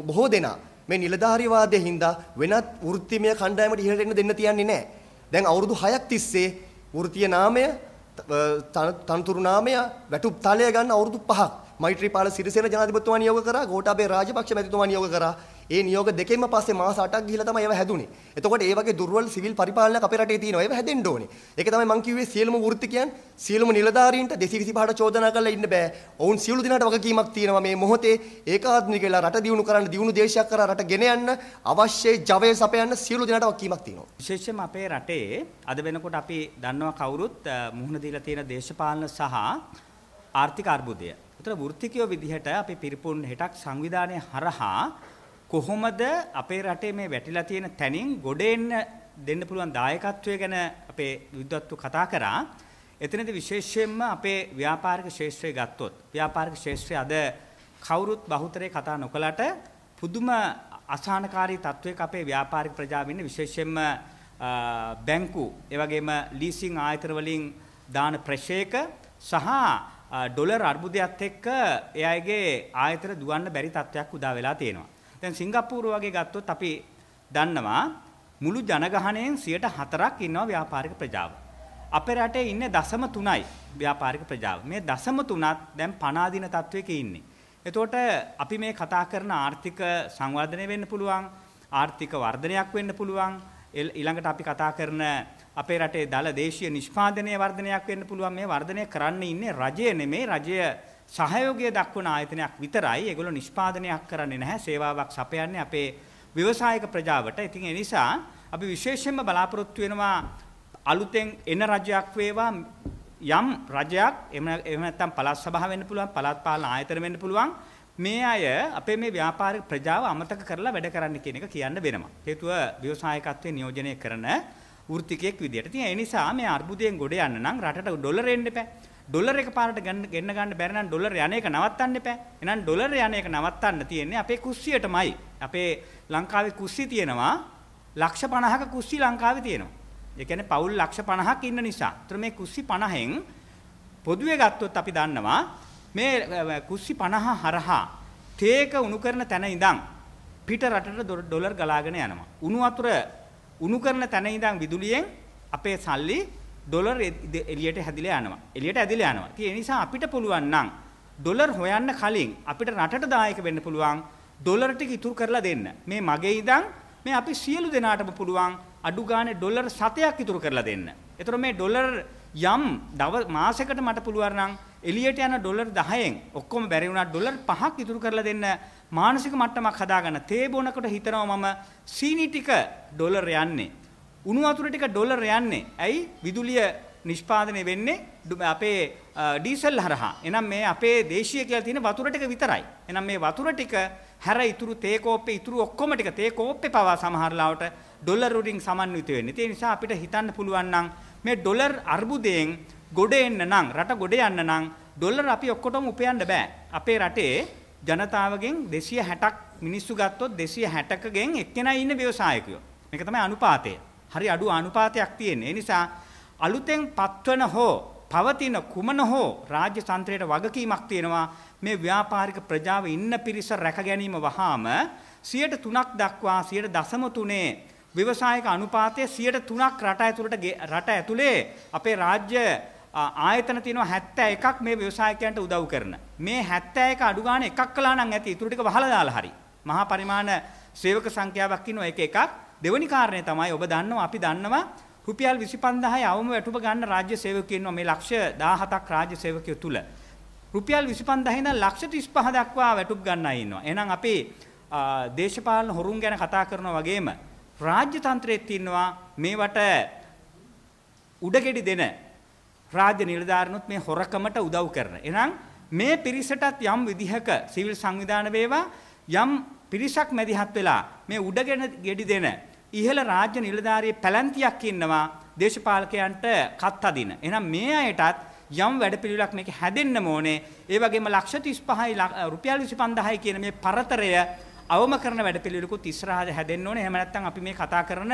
බොහෝ දෙනා මේ නිලධාරීවාදයේ හින්දා වෙනත් වෘත්තිමය කණ්ඩායමකට ඉහළට එන්න දෙන්න තියන්නේ නැහැ. දැන් අවුරුදු 6ක් තිස්සේ වෘත්තීය නාමය තනතුරු නාමය වැටුප් තලය ගන්න අවුරුදු 5ක් මෛත්‍රීපාල සිරිසේන ජනාධිපතිතුමා නියෝග කරා, ගෝඨාභය රාජපක්ෂ මැතිතුමා නියෝග කරා. ඒ නියෝග දෙකෙන්ම පස්සේ මාස 8ක් ගිහිලා තමයි ඒව හැදුනේ. එතකොට ඒ වගේ දුර්වල සිවිල් පරිපාලනයක් අපේ රටේ තියෙනවා. ඒව හැදෙන්න ඕනේ. ඒක තමයි මම කිව්වේ සියලුම වෘත්තිකයන් සියලුම නිලධාරීන්ට 225ට චෝදනා කරලා ඉන්න බෑ. ඔවුන් සියලු දිනාට වගකීමක් තියෙනවා මේ මොහොතේ ඒකාත්මික වෙලා රට දියුණු කරන්න දියුණු දේශයක් කරා රට ගෙන යන්න අවශ්‍ය ජවය සපයන්න සියලු දිනාට වගකීමක් තියෙනවා. විශේෂයෙන්ම අපේ රටේ අද වෙනකොට අපි දන්නවා කවුරුත් මුහුණ දීලා තියෙන දේශපාලන සහ ආර්ථික අර්බුදය උතර වෘත්තිකයෝ විදිහට අපේ පිරිපුන් හෙටක් සංවිධානය හරහා කොහොමද අපේ රටේ මේ වැටිලා තියෙන තැනින් ගොඩ එන්න දෙන්න පුළුවන් දායකත්වය ගැන අපේ විද්වත්තු කතා කරා. එතනදී විශේෂයෙන්ම අපේ ව්‍යාපාරික ශාස්ත්‍රය ගත්තොත් ව්‍යාපාරික ශාස්ත්‍රය අද කවුරුත් බහුතරේ කතා නොකලට පුදුම අසහනකාරී තත්වයක අපේ ව්‍යාපාරික ප්‍රජාව ඉන්නේ විශේෂයෙන්ම බැංකු ඒ වගේම ලීසින් ආයතන වලින් දාන ප්‍රශේක සහ ඩොලර් අර්බුදයක්ත් එක්ක එයගේ ආයතර දුවන්න බැරි තත්ත්වයක් උදා වෙලා තියෙනවා. දැන් සිංගප්පූරු වගේ ගත්තොත් අපි දන්නවා මුළු ජනගහනයෙන් 4% ඉන්නවා ව්‍යාපාරික ප්‍රජාව. අපේ රටේ ඉන්නේ දශම 3යි ව්‍යාපාරික ප්‍රජාව. මේ දශම 3ත් දැන් පනාදින තත්වයක ඉන්නේ. එතකොට අපි මේ කතා කරන ආර්ථික සංවර්ධනය වෙන්න පුළුවන්, ආර්ථික වර්ධනයක් වෙන්න පුළුවන්. ඊළඟට අපි කතා කරන අපේ රටේ දල දේශීය නිෂ්පාදනයේ වර්ධනයක් වෙන්න පුළුවන් මේ වර්ධනය කරන්න ඉන්නේ රජය නෙමේ රජය සහයෝගය දක්වන ආයතනයක් විතරයි ඒගොල්ලෝ නිෂ්පාදනයක් කරන්නේ නැහැ සේවාවක් සපයන්නේ අපේ ව්‍යවසායක ප්‍රජාවට ඉතින් ඒ නිසා අපි විශේෂයෙන්ම බලාපොරොත්තු වෙනවා අලුතෙන් එන රජයක් වේවා යම් රජයක් එහෙම නැත්නම් පළාත් සභාව වෙන්න පුළුවන් පළාත් පාලන ආයතන වෙන්න පුළුවන් මේ අය අපේ මේ ව්‍යාපාරික ප්‍රජාව අමතක කරලා වැඩ කරන්න කියන එක කියන්න වෙනවා හේතුව ව්‍යවසායකත්වයේ නියෝජනය කරන වෘත්තිකයෙක් විදියට. ඉතින් ඒ නිසා මේ අර්බුදයෙන් ගොඩ යන්න නම් රටට ඩොලර් එන්න එපා. ඩොලර් එකපාරට ගන්න ගෙන්න ගන්න බැරි නම් ඩොලර් යන එක නවත්තන්න එපා. එහෙනම් ඩොලර් යන එක නවත්තන්න තියෙන්නේ අපේ කුස්සියටමයි. අපේ ලංකාවේ කුස්සි තියෙනවා ලක්ෂ 50ක කුස්සි ලංකාවේ තියෙනවා. ඒ කියන්නේ පවුල් ලක්ෂ 50ක් ඉන්න නිසා. ඒතර මේ කුස්සි 50න් පොදුවේ ගත්තොත් අපි දන්නවා මේ කුස්සි 50 හරහා තේක උණු කරන තැන ඉඳන් පිට රටට ඩොලර් ගලාගෙන යනවා. උණු වතුර උණු කරන තැන ඉඳන් විදුලියෙන් අපේ සල්ලි ඩොලර් එළියට හැදිලා යනවා. එළියට ඇදිලා යනවා. ඒ නිසා අපිට පුළුවන් නම් ඩොලර් හොයන්න කලින් අපිට රටට දායක වෙන්න පුළුවන් ඩොලර් ටික ඉතුරු කරලා දෙන්න. මේ මගේ ඉඳන් මේ අපි සියලු දෙනාටම පුළුවන් අඩු ගානේ ඩොලර් 7ක් ඉතුරු කරලා දෙන්න. ඒතර මේ ඩොලර් යම් දව මාසයකට මට පුළුවන් නම් එළියට යන ඩොලර් 10න් ඔක්කොම බැරි වුණා ඩොලර් 5ක් ඉතුරු කරලා දෙන්න මානසික මට්ටමක් හදාගන්න. තේ බොනකොට හිතනවා මම සීනි ටික ඩොලර් යන්නේ. උණු වතුර ටික ඩොලර් යන්නේ. ඇයි? විදුලිය නිෂ්පාදනය වෙන්නේ අපේ ඩීසල් හරහා. එනම් මේ අපේ දේශීය කියලා තියෙන වතුර ටික විතරයි. එනම් මේ වතුර ටික හැර ඉතුරු තේ කෝප්පේ ඉතුරු ඔක්කොම ටික තේ කෝප්පේ පවා සමහර ලාවට ඩොලර් වලින් සමන්විත වෙන්නේ. ඒ නිසා අපිට හිතන්න පුළුවන් නම් මේ ඩොලර් අර්බුදයෙන් ගොඩ එන්න නම් රට ගොඩ යන්න නම් ඩොලර් අපි ඔක්කොටම උපයන්න බෑ. අපේ රටේ ජනතාවගෙන් 260ක් මිනිස්සු ගත්තොත් 260කගෙන් එක්කෙනා ඉන්න ව්‍යවසායකයෝ. මේක තමයි අනුපාතය. හරි අඩු අනුපාතයක් තියෙන. ඒ නිසා අලුතෙන් පත්වන හෝ පවතින කුමන හෝ රාජ්‍ය තන්ත්‍රයට වගකීමක් තියෙනවා මේ ව්‍යාපාරික ප්‍රජාව ඉන්න පිරිස රැක ගැනීම වහාම 103ක් දක්වා 0.3 ව්‍යවසායක අනුපාතය 103ක් රට ඇතුළට රට ඇතුලේ අපේ රාජ්‍ය ආයතන තියෙනවා 71ක් මේ ව්‍යවසායකයන්ට උදව් කරන. මේ 71 අඩු ගන්න එකක් කළා නම් ඇති. ඊටු ටික වහලා දාලා හරි. මහා පරිමාණ සේවක සංඛ්‍යාවක් ඉන්නවා ඒක එකක්. දෙවෙනි කාරණය තමයි ඔබ දන්නවා අපි දන්නවා රුපියල් 25000 අවම වැටුප ගන්න රාජ්‍ය සේවකයෝ ඉන්නවා මේ ලක්ෂ 17ක් රාජ්‍ය සේවකයෝ තුල. රුපියල් 25000 ඉඳන් ලක්ෂ 35 දක්වා වැටුප් ගන්න අය ඉන්නවා. එහෙනම් අපේ දේශපාලන හොරුන් ගැන කතා කරනවා වගේම රාජ්‍ය තන්ත්‍රයේත් ඉන්නවා මේවට උඩගෙඩි දෙන රාජ්‍ය නිලධාරිනුත් මේ හොරකමට උදව් කරන. එහෙනම් මේ පිරිසටත් යම් විදිහක සිවිල් සංවිධාන වේවා යම් පිරිසක් මැදිහත් වෙලා මේ උඩගෙන ගෙඩි දෙන ඉහළ රාජ්‍ය නිලධාරී පැලැන්තියක් ඉන්නවා දේශපාලකයන්ට කත් අදින. එහෙනම් මේ අයටත් යම් වැඩපිළිවෙලක් මේක හැදෙන්න ඕනේ. ඒ වගේම ලක්ෂ 35යි රුපියල් 25000යි කියන මේ පරතරය අවම කරන වැඩපිළිවෙලකුත් ඉස්සරහට හැදෙන්න ඕනේ. එහෙම නැත්නම් අපි මේ කතා කරන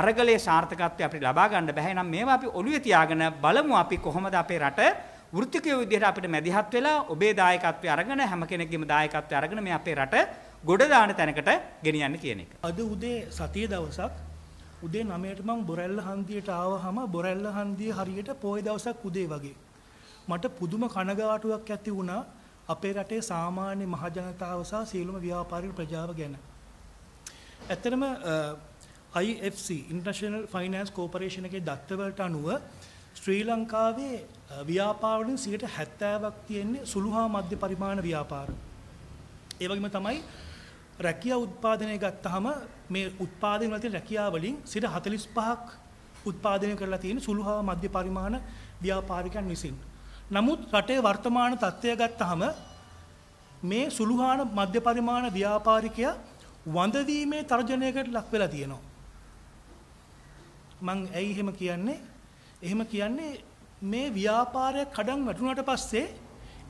අරගලයේ සාර්ථකත්වය අපිට ලබා ගන්න බැහැ. නම් මේවා අපි ඔළුවේ තියාගෙන බලමු අපි කොහොමද අපේ රට වෘත්තිකය විදිහට අපිට මැදිහත් වෙලා ඔබේ දායකත්වය අරගෙන හැම කෙනෙක්ගේම දායකත්වය අරගෙන මේ අපේ රට ගොඩ දාන තැනකට ගෙනියන්න කියන එක. අද උදේ සතිය දවසක් උදේ 9ට මම බොරැල්ල හන්දියට ආවහම බොරැල්ල හන්දිය හරියට පොය දවසක් උදේ වගේ. මට පුදුම කනගාටුවක් ඇති වුණා අපේ රටේ සාමාන්‍ය මහජනතාව සහ සියලුම ව්‍යාපාරික ප්‍රජාව ගැන. ඇත්තටම IFC International Finance Corporation එකේ දත්තවලට අනුව ශ්‍රී ලංකාවේ ව්‍යාපාරවලින් 70%ක් තියෙන්නේ සුළු හා මධ්‍ය පරිමාණ ව්‍යාපාර. ඒ වගේම තමයි රැකියා උත්පාදනය ගත්තාම මේ උත්පාදන වල තියෙන රැකියා වලින් 45ක් උත්පාදනය කරලා තියෙන සුළු හා මධ්‍ය පරිමාණ ව්‍යාපාරිකයන් විසින්. නමුත් රටේ වර්තමාන තත්ත්වය ගත්තාම මේ සුළුහාන මධ්‍ය පරිමාණ ව්‍යාපාරිකයා වඳවීමේ තර්ජනයකට ලක් වෙලා තියෙනවා. මං ඇයි එහෙම කියන්නේ? එහෙම කියන්නේ මේ ව්‍යාපාරය කඩන් වැටුණාට පස්සේ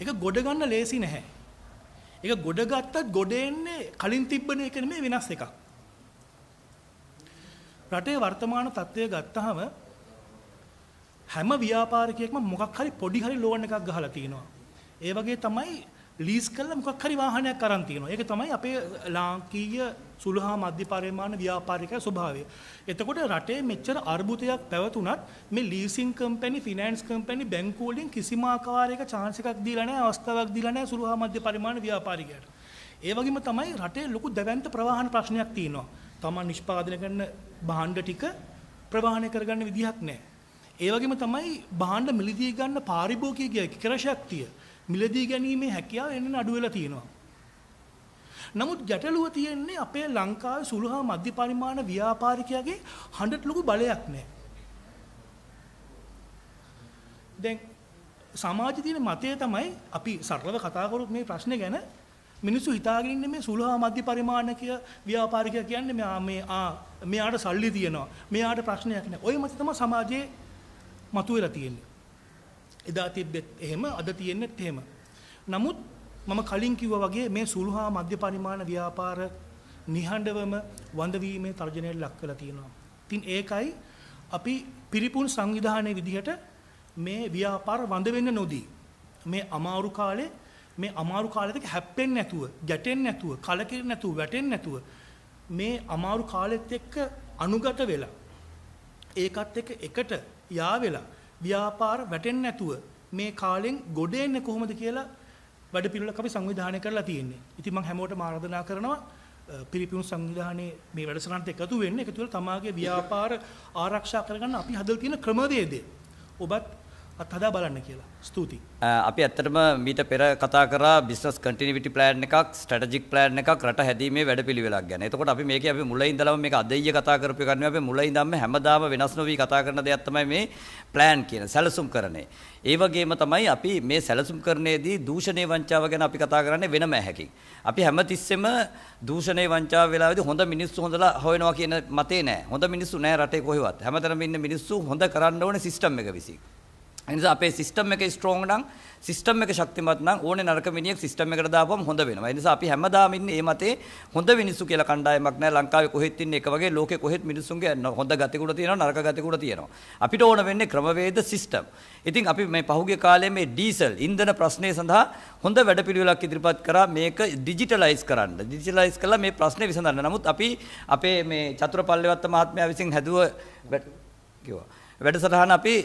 ඒක ගොඩ ගන්න ලේසි නැහැ. ඒක ගොඩ ගත්තත් ගොඩ එන්නේ කලින් තිබ්බන එක නෙමෙයි වෙනස් එකක්. රටේ වර්තමාන තත්ත්වය ගත්තහම හැම ව්‍යාපාරිකයෙක්ම මොකක් හරි පොඩි හරි ලෝන් එකක් ගහලා තිනවා. ඒ වගේ තමයි ලීස් කරලා මොකක් හරි වාහනයක් අරන් තියෙනවා. ඒක තමයි අපේ ලාංකීය සුළුහා මධ්‍ය පරිමාණ ව්‍යාපාරිකය ස්වභාවය. එතකොට රටේ මෙච්චර අර්බුදයක් පැවතුනත් මේ ලීසින් කම්පැනි, ෆිනෑන්ස් කම්පැනි, බැංකු වලින් කිසිම ආකාරයක chance එකක් දීලා නැහැ, අවස්ථාවක් දීලා නැහැ සුළුහා මධ්‍ය පරිමාණ ව්‍යාපාරිකයට. ඒ වගේම තමයි රටේ ලොකු දැවැන්ත ප්‍රවාහන ප්‍රශ්නයක් තියෙනවා. තමන් නිෂ්පාදනය කරන භාණ්ඩ ටික ප්‍රවාහනය කරගන්න විදිහක් නැහැ. ඒ වගේම තමයි භාණ්ඩ මිලදී ගන්න පාරිභෝගිකය ක්‍රය ශක්තිය මිලදී ගැනීමේ හැකියාව එන්න අඩු වෙලා තියෙනවා. නමුත් ගැටලුව තියෙන්නේ අපේ ලංකාවේ සුළු හා මධ්‍ය පරිමාණ ව්‍යාපාරිකයාගේ හඬට ලොකු බලයක් නැහැ. දැන් සමාජයේ තියෙන මතය තමයි අපි සරලව කතා කරොත් මේ ප්‍රශ්නේ ගැන මිනිස්සු හිතාගෙන ඉන්නේ මේ සුළු හා මධ්‍ය පරිමාණක ව්‍යාපාරිකයා කියන්නේ මෙයා මේ ආ මෙයාට සල්ලි තියෙනවා. මෙයාට ප්‍රශ්නයක් නැහැ. ওই මත තමයි සමාජයේ මතුවලා තියෙන්නේ. එදා තිබෙත් එහෙම අද තියෙන්නෙත් එහෙම. නමුත් මම කලින් කිව්වා වගේ මේ සුළු හා මධ්‍ය පරිමාණ ව්‍යාපාර නිහඬවම වඳවීමේ තර්ජනයට ලක් කරලා තියෙනවා. ඉතින් ඒකයි අපි පිරිපුන් සංවිධානයේ විදිහට මේ ව්‍යාපාර වඳ වෙන්න නොදී මේ අමාරු කාලේ මේ අමාරු කාලෙත් හැප්පෙන්නේ නැතුව, ගැටෙන්නේ නැතුව, කලකිරෙන්නේ නැතුව, වැටෙන්නේ නැතුව මේ අමාරු කාලෙත් එක්ක අනුගත වෙලා ඒකත් එක්ක එකට යා වෙලා ව්‍යාපාර වැටෙන්නේ නැතුව මේ කාලෙන් ගොඩ එන්නේ කොහොමද කියලා වැඩ පිළිවෙලක් අපි සංවිධානය කරලා තියෙන්නේ. ඉතින් මම හැමෝටම ආරාධනා කරනවා පිරිපුන් සංවිධානයේ මේ වැඩසටහනට එකතු වෙන්න. එකතු වෙලා තමාගේ ව්‍යාපාර ආරක්ෂා කරගන්න අපි හදලා තියෙන ක්‍රමවේදය. ඔබත් අත්හදා බලන්න කියලා. ස්තුතියි. අපි ඇත්තටම මීට පෙර කතා කරා බිස්නස් කන්ටිනියුටි ප්ලෑන් එකක්, ස්ට්‍රැටජික් ප්ලෑන් එකක් රට හැදීමේ වැඩපිළිවෙලක් ගැන. එතකොට අපි මේකේ අපි මුලින් ඉඳලම මේක අද ඊයේ කතා කරපු එකක් නෙවෙයි. අපි මුලින් ඉඳන්ම හැමදාම වෙනස් නොවි කතා කරන දෙයක් තමයි මේ ප්ලෑන් කියන සැලසුම් කරන්නේ. ඒ වගේම තමයි අපි මේ සැලසුම් කරන්නේදී දූෂණේ වංචාව ගැන අපි කතා කරන්නේ වෙනම ඇහැකින්. අපි හැමතිස්සෙම දූෂණේ වංචාව වෙලාවේදී හොඳ මිනිස්සු හොඳලා හොයනවා කියන මතේ නෑ. හොඳ මිනිස්සු නෑ රටේ කොහෙවත්. හැමතැනම ඉන්න මිනිස්සු හොඳ කරන්න ඕනේ සිස්ටම් එක විසින්. එනිසා අපේ සිස්ටම් එක ස්ට්‍රෝං නම් සිස්ටම් එක ශක්තිමත් නම් ඕනේ නරක මිනිහෙක් සිස්ටම් එකට දාපුවම හොඳ වෙනවා. ඒ නිසා අපි හැමදාම ඉන්නේ මේ මතේ හොඳ මිනිස්සු කියලා කණ්ඩායමක් නැහැ. ලංකාවේ කොහෙත් ඉන්නේ එක වගේ ලෝකේ කොහෙත් මිනිස්සුන්ගේ හොඳ ගතිගුණ තියෙනවා නරක ගතිගුණ තියෙනවා. අපිට ඕන වෙන්නේ ක්‍රමවේද සිස්ටම්. ඉතින් අපි මේ පහුගිය කාලේ මේ ඩීසල් ඉන්ධන ප්‍රශ්නය සඳහා හොඳ වැඩපිළිවෙලක් ඉදිරිපත් කරා මේක ඩිජිටලයිස් කරන්න. ඩිජිටලයිස් කළා මේ ප්‍රශ්නේ විසඳන්න. නමුත් අපි අපේ මේ චතුරපල්ලෙවත්ත මහත්මයා විසින් හැදුව කිව්වා. වැඩසටහන අපි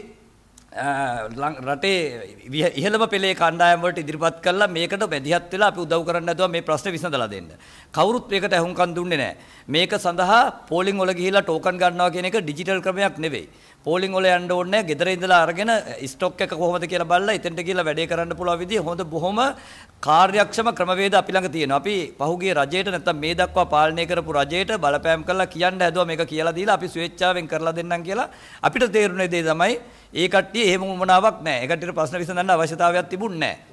රටේ ඉහළම පෙළේ කණ්ඩායම් වලට ඉදිරිපත් කරලා මේකට බැදිහත් වෙලා අපි උදව් කරන්න නැතුව මේ ප්‍රශ්නේ විසඳලා දෙන්න. කවුරුත් මේකට ඇහුම්කන් දුන්නේ නැහැ. මේක සඳහා පෝලිං වල ගිහිලා ටෝකන් ගන්නවා කියන එක ඩිජිටල් ක්‍රමයක් නෙවෙයි. පෝලිං වල යන්න ඕනේ නැහැ. ගෙදර ඉඳලා අරගෙන ස්ටොක් එක කොහොමද කියලා බලලා එතෙන්ට ගිහිලා වැඩේ කරන්න පුළුවන් විදිහ හොඳ බොහොම කාර්යක්ෂම ක්‍රමවේද අපි ළඟ තියෙනවා. අපි පහුගිය රජයට නැත්තම් මේ දක්වා පාලනය කරපු රජයට බලපෑම් කරලා කියන්න හැදුවා මේක කියලා දීලා අපි ස්වේච්ඡාවෙන් කරලා දෙන්නම් කියලා අපිට තේරුණේ දේ තමයි ඒ කට්ටිය එහෙම වුණාවක් නැහැ. ඒ කට්ටියට ප්‍රශ්න විසඳන්න අවශ්‍යතාවයක් තිබුණේ නැහැ.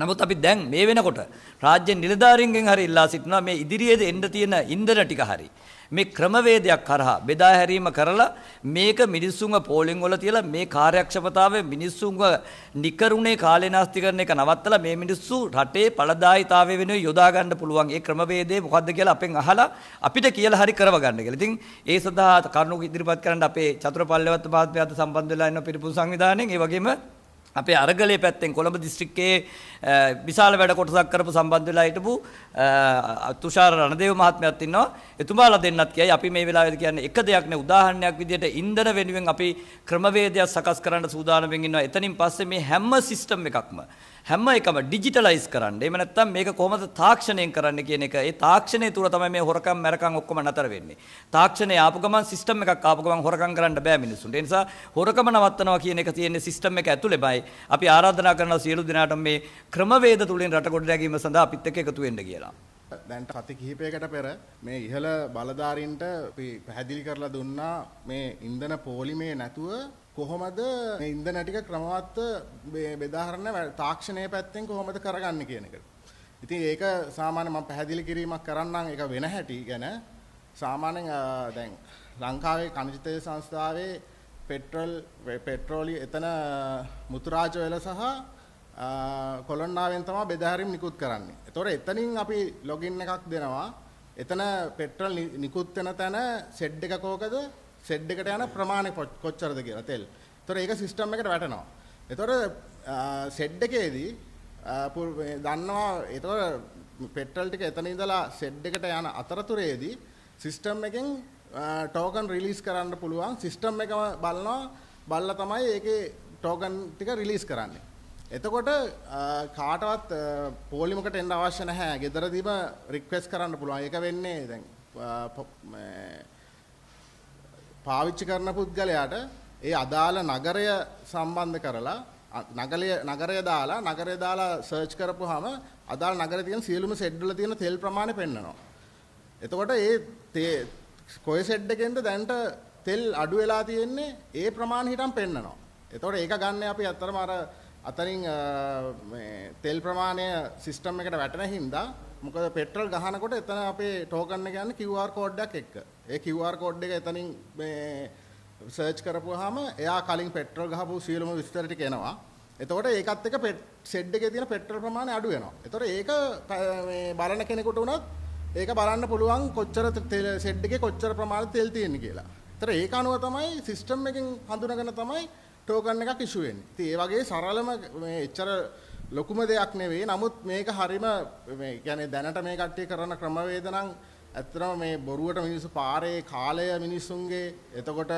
නමුත් අපි දැන් මේ වෙනකොට රාජ්‍ය නිලධාරීන්ගෙන් හරි ඉල්ලා සිටිනවා මේ ඉදිරියේද එන්න තියෙන ඉන්ධන ටික හරි මේ ක්‍රමවේදයක් කරහා බෙදා හැරීම කරලා මේක මිනිස්සුන්ව පෝලිං වල තියලා මේ කාර්යක්ෂමතාවය මිනිස්සුන්ව නිකරුණේ කාලේනාස්ති කරන එක නවත්තලා මේ මිනිස්සු රටේ පළදායිතාවය වෙනුවෙන් යොදා ගන්න පුළුවන් ඒ ක්‍රමවේදය මොකද්ද කියලා අපෙන් අහලා අපිට කියලා හරි කරව ගන්න කියලා. ඉතින් ඒ සඳහා කරුණු ඉදිරිපත් කරන්න අපේ චතුරපල්ලවත් මහත්මයාත් සම්බන්ධ වෙලා ඉන්න පිරිපුන් සංවිධානයෙන් ඒ වගේම අපේ අරගලේ පැත්තෙන් කොළඹ දිස්ත්‍රික්කයේ විශාල වැඩ කොටසක් කරපු සම්බන්ධ වෙලා හිටපු තුෂාර රණදේව මහත්මයාත් ඉන්නවා. එතුමාලා දෙන්නත් කියයි අපි මේ වෙලාවේදී කියන්නේ එක දෙයක් නේ උදාහරණයක් විදිහට ඉන්ධන වෙනුවෙන් අපි ක්‍රමවේදයක් සකස් කරන්න සූදානම් වෙමින් ඉන්නවා. එතනින් පස්සේ මේ හැම සිස්ටම් එකක්ම හැම එකම ඩිජිටලයිස් කරන්න. එහෙම නැත්නම් මේක කොහොමද තාක්ෂණයෙන් කරන්න කියන එක. ඒ තාක්ෂණය තුර තමයි මේ හොරකම් මරකම් ඔක්කොම නතර වෙන්නේ. තාක්ෂණය ආපු ගමන් සිස්ටම් එකක් ආපු ගමන් හොරකම් කරන්න බෑ මිනිස්සුන්ට. ඒ නිසා හොරකම නවත්තනවා කියන එක තියෙන්නේ සිස්ටම් එක ඇතුළේමයි. අපි ආරාධනා කරනවා සියලු දෙනාටම මේ ක්‍රමවේද තුලින් රට ගොඩනැගීම සඳහා අපිත් එක්ක එකතු වෙන්න කියලා. දැන්ට කති කිහිපයකට පෙර මේ ඉහළ බලධාරීන්ට පැහැදිලි කරලා දුන්නා මේ ඉන්දන පෝලිමේ නැතුව කොහොමද ඉන්දන ටික ක්‍රමවත් බෙදාහරණ තාක්ෂණය පැත්තෙන් කොහොමද කරගන්න කියන එක. ඉතින් ඒක සාමාන්‍ය මම පැහැදිලි කිරීමක් කරන්නම් ඒක වෙන හැටි ගැන සාමාන්‍යයෙන් දැන් ලංකාවේ කණජිතය සංස්ථාවේ පෙට්‍රල් පෙට්‍රෝලි එතන මුතුරාජ වෙල සහ කොලොන්නාවෙන් තමයි බෙදා හැරීම් නිකුත් කරන්නේ. ඒතොර එතනින් අපි ලොගින් එකක් දෙනවා. එතන පෙට්‍රල් නිකුත් වෙන තැන සෙඩ් එක කෝකද? සෙඩ් එකට යන ප්‍රමාණය කොච්චරද කියලා තෙල්. ඒතොර ඒක සිස්ටම් එකට වැටෙනවා. ඒතොර සෙඩ් එකේදී දන්නවා ඒතොර පෙට්‍රල් ටික එතන ඉඳලා සෙඩ් එකට යන අතරතුරේදී සිස්ටම් එකෙන් ටෝකන් රිලීස් කරන්න පුළුවන් සිස්ටම් එකම බලනවා බල්ලා තමයි ඒකේ ටෝකන් ටික රිලීස් කරන්නේ එතකොට කාටවත් පෝලිමකට එන්න අවශ්‍ය නැහැ ගෙදරදීම රික්වෙස් කරන්න පුළුවන් ඒක වෙන්නේ දැන් පාවිච්චි කරන පුද්ගලයාට ඒ අදාළ නගරය සම්බන්ධ කරලා නගරය නගරය දාලා නගරය දාලා සර්ච් කරපුවාම අදාළ නගරේ තියෙන සියලුම සෙඩ් වල තියෙන තෙල් ප්‍රමාණය පෙන්වනවා. එතකොට ඒ කොයි සෙඩ් එකෙන්ද දැන්ට තෙල් අඩු වෙලා තියෙන්නේ ඒ ප්‍රමාණය හිටන් පෙන්වනවා. එතකොට ඒක ගන්න අපි අත්‍තරම අර අතරින් තෙල් ප්‍රමාණය සිස්ටම් එකට වැටෙන හින්දා මොකද පෙට්‍රල් ගහනකොට එතන අපේ ටෝකන් එක යන්නේ QR code එකක් එක්ක. ඒ QR code එක එතනින් මේ සර්ච් කරපුවාම එයා කලින් පෙට්‍රල් ගහපු සියලුම විස්තර ටික එනවා. එතකොට ඒකත් එක්ක ෂෙඩ් එකේ තියෙන පෙට්‍රල් ප්‍රමාණය අඩු වෙනවා. එතකොට ඒක මේ බලන කෙනෙකුට උනත් ඒක බලන්න පුළුවන් කොච්චර ෂෙඩ් එකේ කොච්චර ප්‍රමාණය තෙල් තියෙන්නේ කියලා. එතකොට ඒක අනුව තමයි සිස්ටම් එකෙන් හඳුනගෙන තමයි ටෝකන් එකක් ඉෂුව වෙන්නේ. ඉතින් ඒ වගේ සරලම මේ එච්චර ලොකුම දෙයක් නෙවෙයි. නමුත් මේක හරීම මේ කියන්නේ දැනට මේ කට්ටිය කරන ක්‍රමවේද නම් ඇත්තටම මේ බොරුවට මිනිස්සු පාරේ කාලය මිනිස්සුන්ගේ එතකොට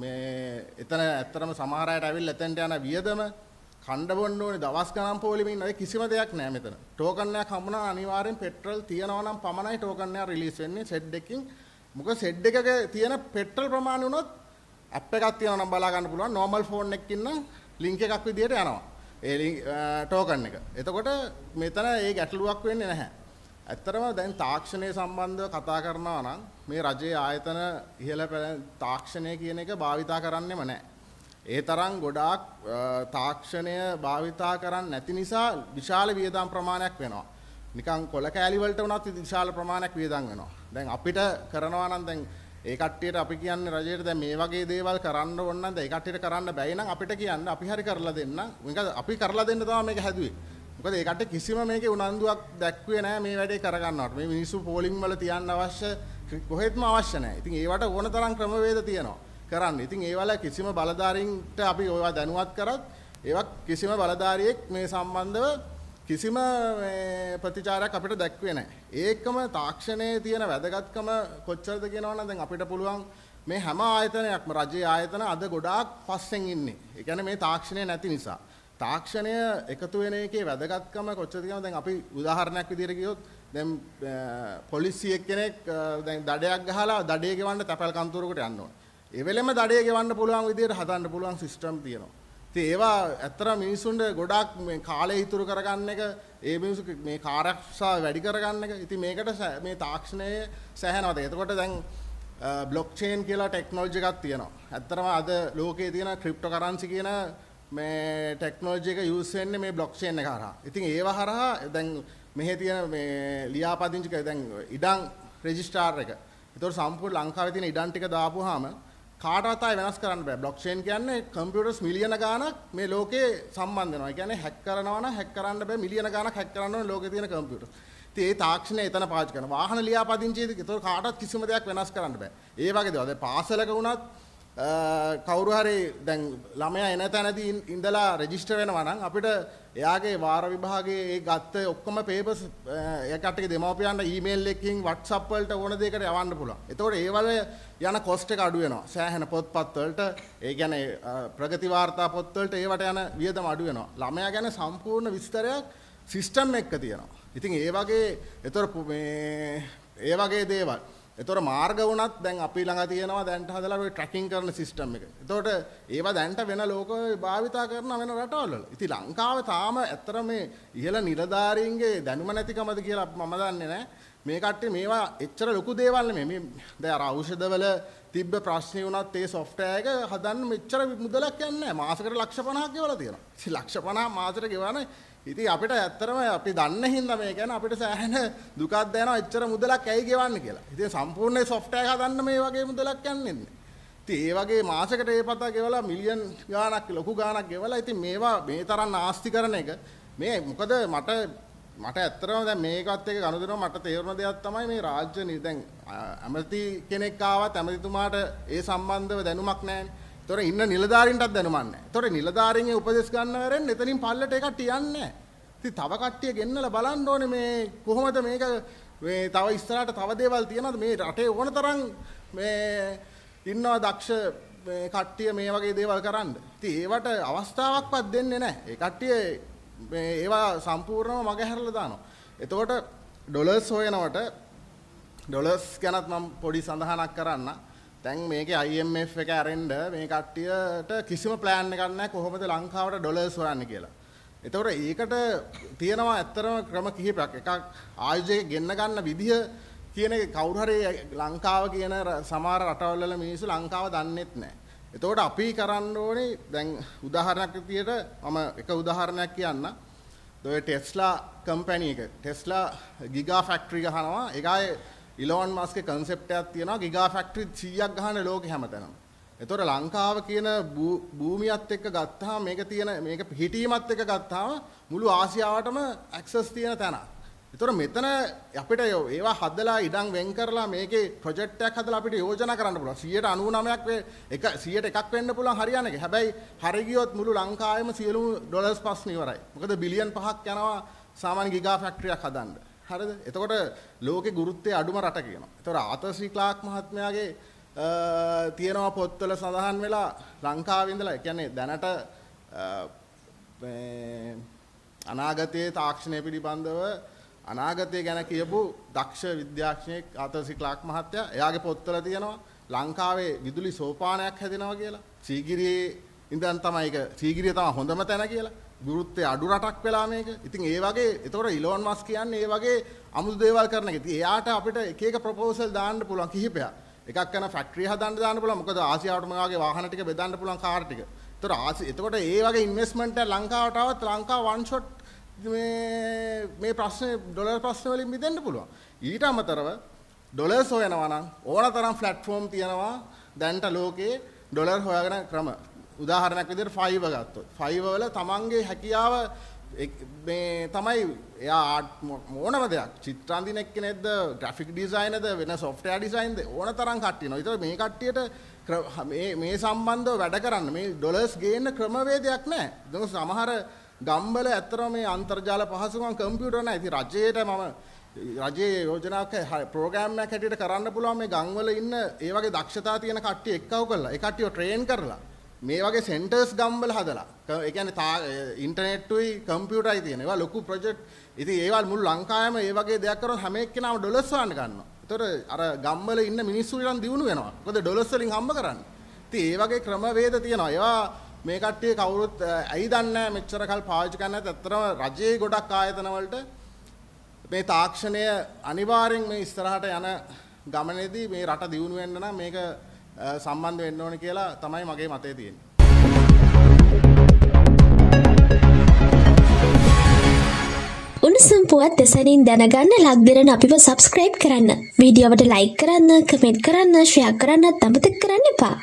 මේ එතන ඇත්තටම සමහර අයට ඇවිල්ලා එතෙන්ට යන වියදම කණ්ඩ බොන්න ඕනේ දවස් ගණන් පොලිමින් ඉන්න කිසිම දෙයක් නැහැ මෙතන. ටෝකන් එකක් හම්බුනා අනිවාර්යෙන් පෙට්‍රල් තියනවා නම් පමණයි ටෝකන් එක රිලීස් වෙන්නේ සෙඩ් එකකින්. මොකද සෙඩ් එකක තියෙන පෙට්‍රල් ප්‍රමාණය වුණොත් ඇප් එකක් තියෙනවා නම් බලා ගන්න පුළුවන් normal phone එකකින් නම් link එකක් විදියට යනවා. ඒ ටෝකන් එක. එතකොට මෙතන ඒ ගැටලුවක් වෙන්නේ නැහැ. ඇත්තරම දැන් තාක්ෂණය සම්බන්ධව කතා කරනවා නම් මේ රජයේ ආයතන ඉහළ තාක්ෂණය කියන එක භාවිතා කරන්නෙම නැහැ. ඒ තරම් ගොඩාක් තාක්ෂණය භාවිතා කරන්නේ නැති නිසා විශාල වියදම් ප්‍රමාණයක් වෙනවා. නිකන් කොල කෑලි වලට වුණත් විශාල ප්‍රමාණයක් වියදම් වෙනවා. දැන් අපිට කරනවා නම් දැන් ඒ කට්ටියට අපි කියන්නේ රජයට දැන් මේ වගේ දේවල් කරන්න ඕන නම් දැන් ඒ කට්ටියට කරන්න බැයි නම් අපිට කියන්න අපි හරි කරලා දෙන්න. මේක අපි කරලා දෙන්න තමයි මේක හැදුවේ. මොකද ඒ කට්ටිය කිසිම මේකේ උනන්දුවක් දැක්ුවේ නැහැ මේ වැඩේ කරගන්නවට. මේ මිනිස්සු පෝලිම් වල තියන්න අවශ්‍ය කොහෙත්ම අවශ්‍ය නැහැ. ඉතින් ඒවට ඕන තරම් ක්‍රමවේද තියෙනවා කරන්න. ඉතින් ඒවල කිසිම බලධාරීන්ට අපි ඒවා දැනුවත් කරත් ඒවක් කිසිම බලධාරියෙක් මේ සම්බන්ධව කිසිම ප්‍රතිචාරයක් අපිට දැක්වේ නැහැ. ඒකම තාක්ෂණයේ තියෙන වැදගත්කම කොච්චරද කියනවනම් දැන් අපිට පුළුවන් මේ හැම ආයතනයක්ම රජයේ ආයතන අද ගොඩාක් පස්සෙන් ඉන්නේ. ඒ කියන්නේ මේ තාක්ෂණය නැති නිසා. තාක්ෂණය එකතු වෙන එකේ වැදගත්කම කොච්චරද කියනවා දැන් අපි උදාහරණයක් විදිහට කිව්වොත් දැන් පොලිසිය කෙනෙක් දැන් දඩයක් ගහලා දඩේ ගෙවන්න තැපැල් කන්තරුවකට යන්න ඕනේ. ඒ වෙලෙම දඩේ ගෙවන්න පුළුවන් විදිහට හදන්න පුළුවන් සිස්ටම් තියෙනවා. ඉතින් ඒවා ඇත්තට මිනිස්සුන්ට ගොඩාක් මේ කාලය ඉතුරු කරගන්න එක ඒ මිනිස්සු මේ කාර්යක්ෂා වැඩි කරගන්න එක. ඉතින් මේකට මේ තාක්ෂණයේ සැහැනවද? එතකොට දැන් බ්ලොක්්චේන් කියලා ටෙක්නෝජි එකක් තියෙනවා. ඇත්තරම අද ලෝකයේ තියෙන ක්‍රිප්ටෝ කරන්සි කියන මේ ටෙක්නෝජි එක යූස් වෙන්නේ මේ බ්ලොක්්චේන් එක හරහා. ඉතින් ඒව හරහා දැන් මෙහි තියෙන මේ ලියාපදිංචි දැන් ඉඩම් රෙජිස්ට්‍රාර් එක. ඒතකොට සම්පූර්ණ ලංකාවේ තියෙන ඉඩම් ටික දාපුවාම කාටවතයි වෙනස් කරන්න බෑ බ්ලොක්්ෂේන් කියන්නේ කම්පියුටර්ස් මිලියන ගානක් මේ ලෝකේ සම්බන්ධ වෙනවා. ඒ කියන්නේ හැක් කරනවා නම් හැක් කරන්න බෑ මිලියන ගානක් හැක් කරන්න ඕන ලෝකේ තියෙන කම්පියුටර්ස්. ඉතින් ඒ තාක්ෂණය එතන පාවිච්චි කරනවා. වාහන ලියාපදිංචියද ඒතකොට කාටවත් කිසිම දෙයක් වෙනස් කරන්න බෑ. ඒ වගේ දේවල්. දැන් පාසලක වුණත් කවුරු හරි දැන් ළමයා එන තැනදී ඉඳලා රෙජිස්ටර් වෙනවා නම් අපිට එයාගේ වාර විභාගයේ ඒ ගත්ත ඔක්කොම පේපර්ස් ඒ කට්ටිය දෙමව්පියන්ට ඊමේල් එකකින් WhatsApp වලට ඕන දෙයකට යවන්න පුළුවන්. එතකොට ඒ වල යන cost එක අඩු වෙනවා. සෑහෙන පොත්පත් වලට ඒ කියන්නේ ප්‍රගති වාර්තා පොත් වලට ඒවට යන වියදම අඩු වෙනවා. ළමයා ගැන සම්පූර්ණ විස්තරයක් සිස්ටම් එක තියෙනවා. ඉතින් ඒ වගේ එතකොට මේ ඒ වගේ දේවල් එතොට මාර්ග වනත් දැන් අපි ළඟ තියෙනවා දැන්ට හදලා ට්‍රකින් කරන සිිස්ටම් එක. එතොට ඒවා දැන්ට වෙන ලෝක භාවිතා කරන වෙන රටවල්ල. ඉති ලංකාව තාම ඇත්තර මේ ඉහල නිලධාරීන්ගේ දැනුම නැතිකමද කියලා මම දන්නේ නෑ. මේ කට්ටේ මේවා එච්චර ලොකු දේවල් මේ දැන් අවශ්‍යදවල තිබ්බ ප්‍රශ්නය වුණත් ඒ සොෆ්ටෑක හදන්න මෙච්චර මුදලක් යන්න මාසකට ලක්ෂ පණහක් ගෙවල තියෙන ලක්ෂ පණහ මාසට ගෙවන ඉති අපිට ඇත්තරම අපි දන්න හින්ද මේ ගැන අපිට සෑහන දුකත් දෑන එච්චර මුදලක් ඇයි ගෙවන්න කියලා ඉති සම්පූර්ණය සොෆ්ටෑ හදන්න මේ වගේ මුදලක් යන්නෙන්න ති ඒ වගේ මාසකට ඒ පතා ගෙවලා මිලියන් ගානක් ලොකු ගානක් ගෙවලා ඉති මේවා මේ තරන් ආස්ති කරන එක මේ මොකද මට මට ඇත්තරම දැන් මේකත් එක්ක ගනුදෙනුව මට තේරුණ දෙයක් තමයි මේ රාජ්‍ය නි දැන් ඇමති කෙනෙක් ආවත් ඇමතිතුමාට ඒ සම්බන්ධව දැනුමක් නැහැනේ. ඒතොර ඉන්න නිලධාරීන්ටත් දැනුමක් නැහැ. ඒතොර නිලධාරීන්ගේ උපදෙස් ගන්න වෙරෙන් එතනින් පල්ලට එකක් ටියන්නේ නැහැ. ඉතින් තව කට්ටිය ගෙන්නලා බලන්න ඕනේ මේ කොහොමද මේක මේ තව ඉස්සරහට තව දේවල් තියෙනවද මේ රටේ ඕන තරම් මේ ඉන්නවා දක්ෂ කට්ටිය මේ වගේ දේවල් කරන්න. ඉතින් ඒවට අවස්ථාවක්වත් දෙන්නේ නැහැ. ඒ කට්ටිය මේ ඒවා සම්පූර්ණව මගහැරලා දානවා. එතකොට ඩොලර්ස් හොයනවට ඩොලර්ස් ගැනත් මම පොඩි සඳහනක් කරන්න. දැන් මේකේ IMF එක ඇරෙන්න මේ කට්ටියට කිසිම plan එකක් නැහැ කොහොමද ලංකාවට ඩොලර්ස් හොයන්නේ කියලා. එතකොට ඒකට තියෙනවා ඇත්තරම ක්‍රම කිහිපයක්. එකක් ආයෝජක ගෙන්න ගන්න විදිහ කියන කවුරු හරි ලංකාව කියන සමහර රටවල් වල මිනිස්සු ලංකාව දන්නෙත් නැහැ. එතකොට අපි කරන්න ඕනේ දැන් උදාහරණයක් විදියට මම එක උදාහරණයක් කියන්න. ඔය ටෙස්ලා කම්පැනි එක ටෙස්ලා ගිගා ෆැක්ටරි ගහනවා. ඒගායේ ඉලෝන් මස්ගේ කන්සෙප්ට් එකක් තියෙනවා ගිගා ෆැක්ටරි 100ක් ගහන ලෝකෙ හැමතැනම. එතකොට ලංකාව කියන භූමියත් එක්ක ගත්තාම මේක තියෙන මේක හිටීමත් එක්ක ගත්තාම මුළු ආසියාවටම ඇක්සස් තියෙන තැනක්. එතකොට මෙතන අපිට ඒවා හදලා ඉඩම් වෙන් කරලා මේකේ ප්‍රොජෙක්ට් එකක් හදලා අපිට යෝජනා කරන්න පුළුවන් 199ක් වේ එක 100ට එකක් වෙන්න පුළුවන් හරියන්නේ. හැබැයි හරි ගියොත් මුළු ලංකාවේම සියලුම ඩොලර්ස් පස්න ඉවරයි. මොකද බිලියන් 5ක් යනවා සාමාන්‍ය ගිගා ෆැක්ටරියක් හදන්න. හරිද? එතකොට ලෝකේ ගුරුත්වය අඩුම රට කියනවා. එතකොට ආතර් ශ්‍රී ක්ලාක් මහත්මයාගේ තියෙනවා පොත්වල සඳහන් වෙලා ලංකාවේ ඉඳලා කියන්නේ දැනට අනාගතයේ තාක්ෂණය පිළිබඳව අනාගතය ගැන කියපු දක්ෂ විද්‍යාඥයෙක් ආතරසි ක්ලාක් මහත්තයා එයාගේ පොත්වල තියෙනවා ලංකාවේ විදුලි සෝපානයක් හැදෙනවා කියලා. සීගිරියේ ඉඳන් තමයි ඒක සීගිරිය තමයි හොඳම තැන කියලා. ගුරුත්වය අඩු රටක් වෙලා මේක. ඉතින් ඒ වගේ එතකොට ඉලෝන් මස් කියන්නේ ඒ වගේ අමුතු දේවල් කරන එක. ඉතින් එයාට අපිට එක එක ප්‍රොපෝසල් දාන්න පුළුවන් කිහිපයක්. එකක් කරන ෆැක්ටරි හදන්න දාන්න පුළුවන්. මොකද ආසියාවට මගේ වාහන ටික බෙදන්න පුළුවන් කාර් ටික. එතකොට ආසි එතකොට ඒ වගේ ඉන්වෙස්ට්මන්ට් එක ලංකාවට આવත් ලංකාව වන් ෂොට් මේ මේ ප්‍රශ්නේ ඩොලර් ප්‍රශ්න වලින් මිදෙන්න පුළුවන්. ඊට අමතරව ඩොලර්ස් හොයනවා නම් ඕන තරම් ප්ලැට්ෆෝම් තියෙනවා දැන්ට ලෝකේ ඩොලර් හොයාගෙන ක්‍රම. උදාහරණයක් විදිහට ෆයිව ගත්තොත්. ෆයිව වල තමන්ගේ හැකියාව මේ තමයි එයා ආට් ඕනම දෙයක් චිත්‍ර අඳින එක්කෙනෙක්ද ග්‍රැෆික් ඩිසයිනර්ද වෙන සොෆ්ට්වෙයාර් ඩිසයින්ද ඕන තරම් කට්ටියනවා. ඒතර මේ කට්ටියට මේ මේ සම්බන්ධව වැඩ කරන්න මේ ඩොලර්ස් ගේන්න ක්‍රමවේදයක් නැහැ. ඒක සමහර ගම්වල ඇත්තටම මේ අන්තර්ජාල පහසුකම් කම්පියුටර් නැහැ. ඉතින් රජයට මම රජයේ යෝජනාවක් ප්‍රෝග්‍රෑම් එකක් හැටියට කරන්න පුළුවන් මේ ගම්වල ඉන්න ඒ වගේ දක්ෂතා තියෙන කට්ටිය එක්කව කරලා ඒ කට්ටියව ට්‍රේන් කරලා මේ වගේ සෙන්ටර්ස් ගම්වල හදලා. ඒ කියන්නේ තා ඉන්ටර්නෙට්ටුයි කම්පියුටරයි තියෙන. ඒවා ලොකු ප්‍රොජෙක්ට්. ඉතින් ඒවල් මුළු ලංකාවේම ඒ වගේ දෙයක් කරොත් හැම එක්කෙනාම ඩොලර්ස් හොයන්න ගන්නවා. ඒතර අර ගම්වල ඉන්න මිනිස්සු ඊළඟ දිනු වෙනවා. මොකද ඩොලර්ස් වලින් හම්බ කරන්නේ. ඉතින් ඒ වගේ ක්‍රමවේද තියෙනවා. ඒවා මේ කට්ටිය කවුරුත් ඇයි දන්නේ මෙච්චර කල් පාවිච්චි කරන්නේ ඇත්තටම රජයේ ගොඩක් ආයතන වලට මේ තාක්ෂණය අනිවාර්යෙන් මේ ඉස්සරහට යන ගමනේදී මේ රට දියුණු වෙන්න නම් මේක සම්බන්ධ වෙන්න ඕනේ කියලා තමයි මගේ මතය තියෙන්නේ. උණුසුම් පුවත් දෙසනින් දැනගන්න ලක්දිරන අපිව සබස්ක්‍රයිබ් කරන්න. වීඩියෝවට ලයික් කරන්න, කමෙන්ට් කරන්න, ෂෙයා කරන්නත් අමතක කරන්න එපා.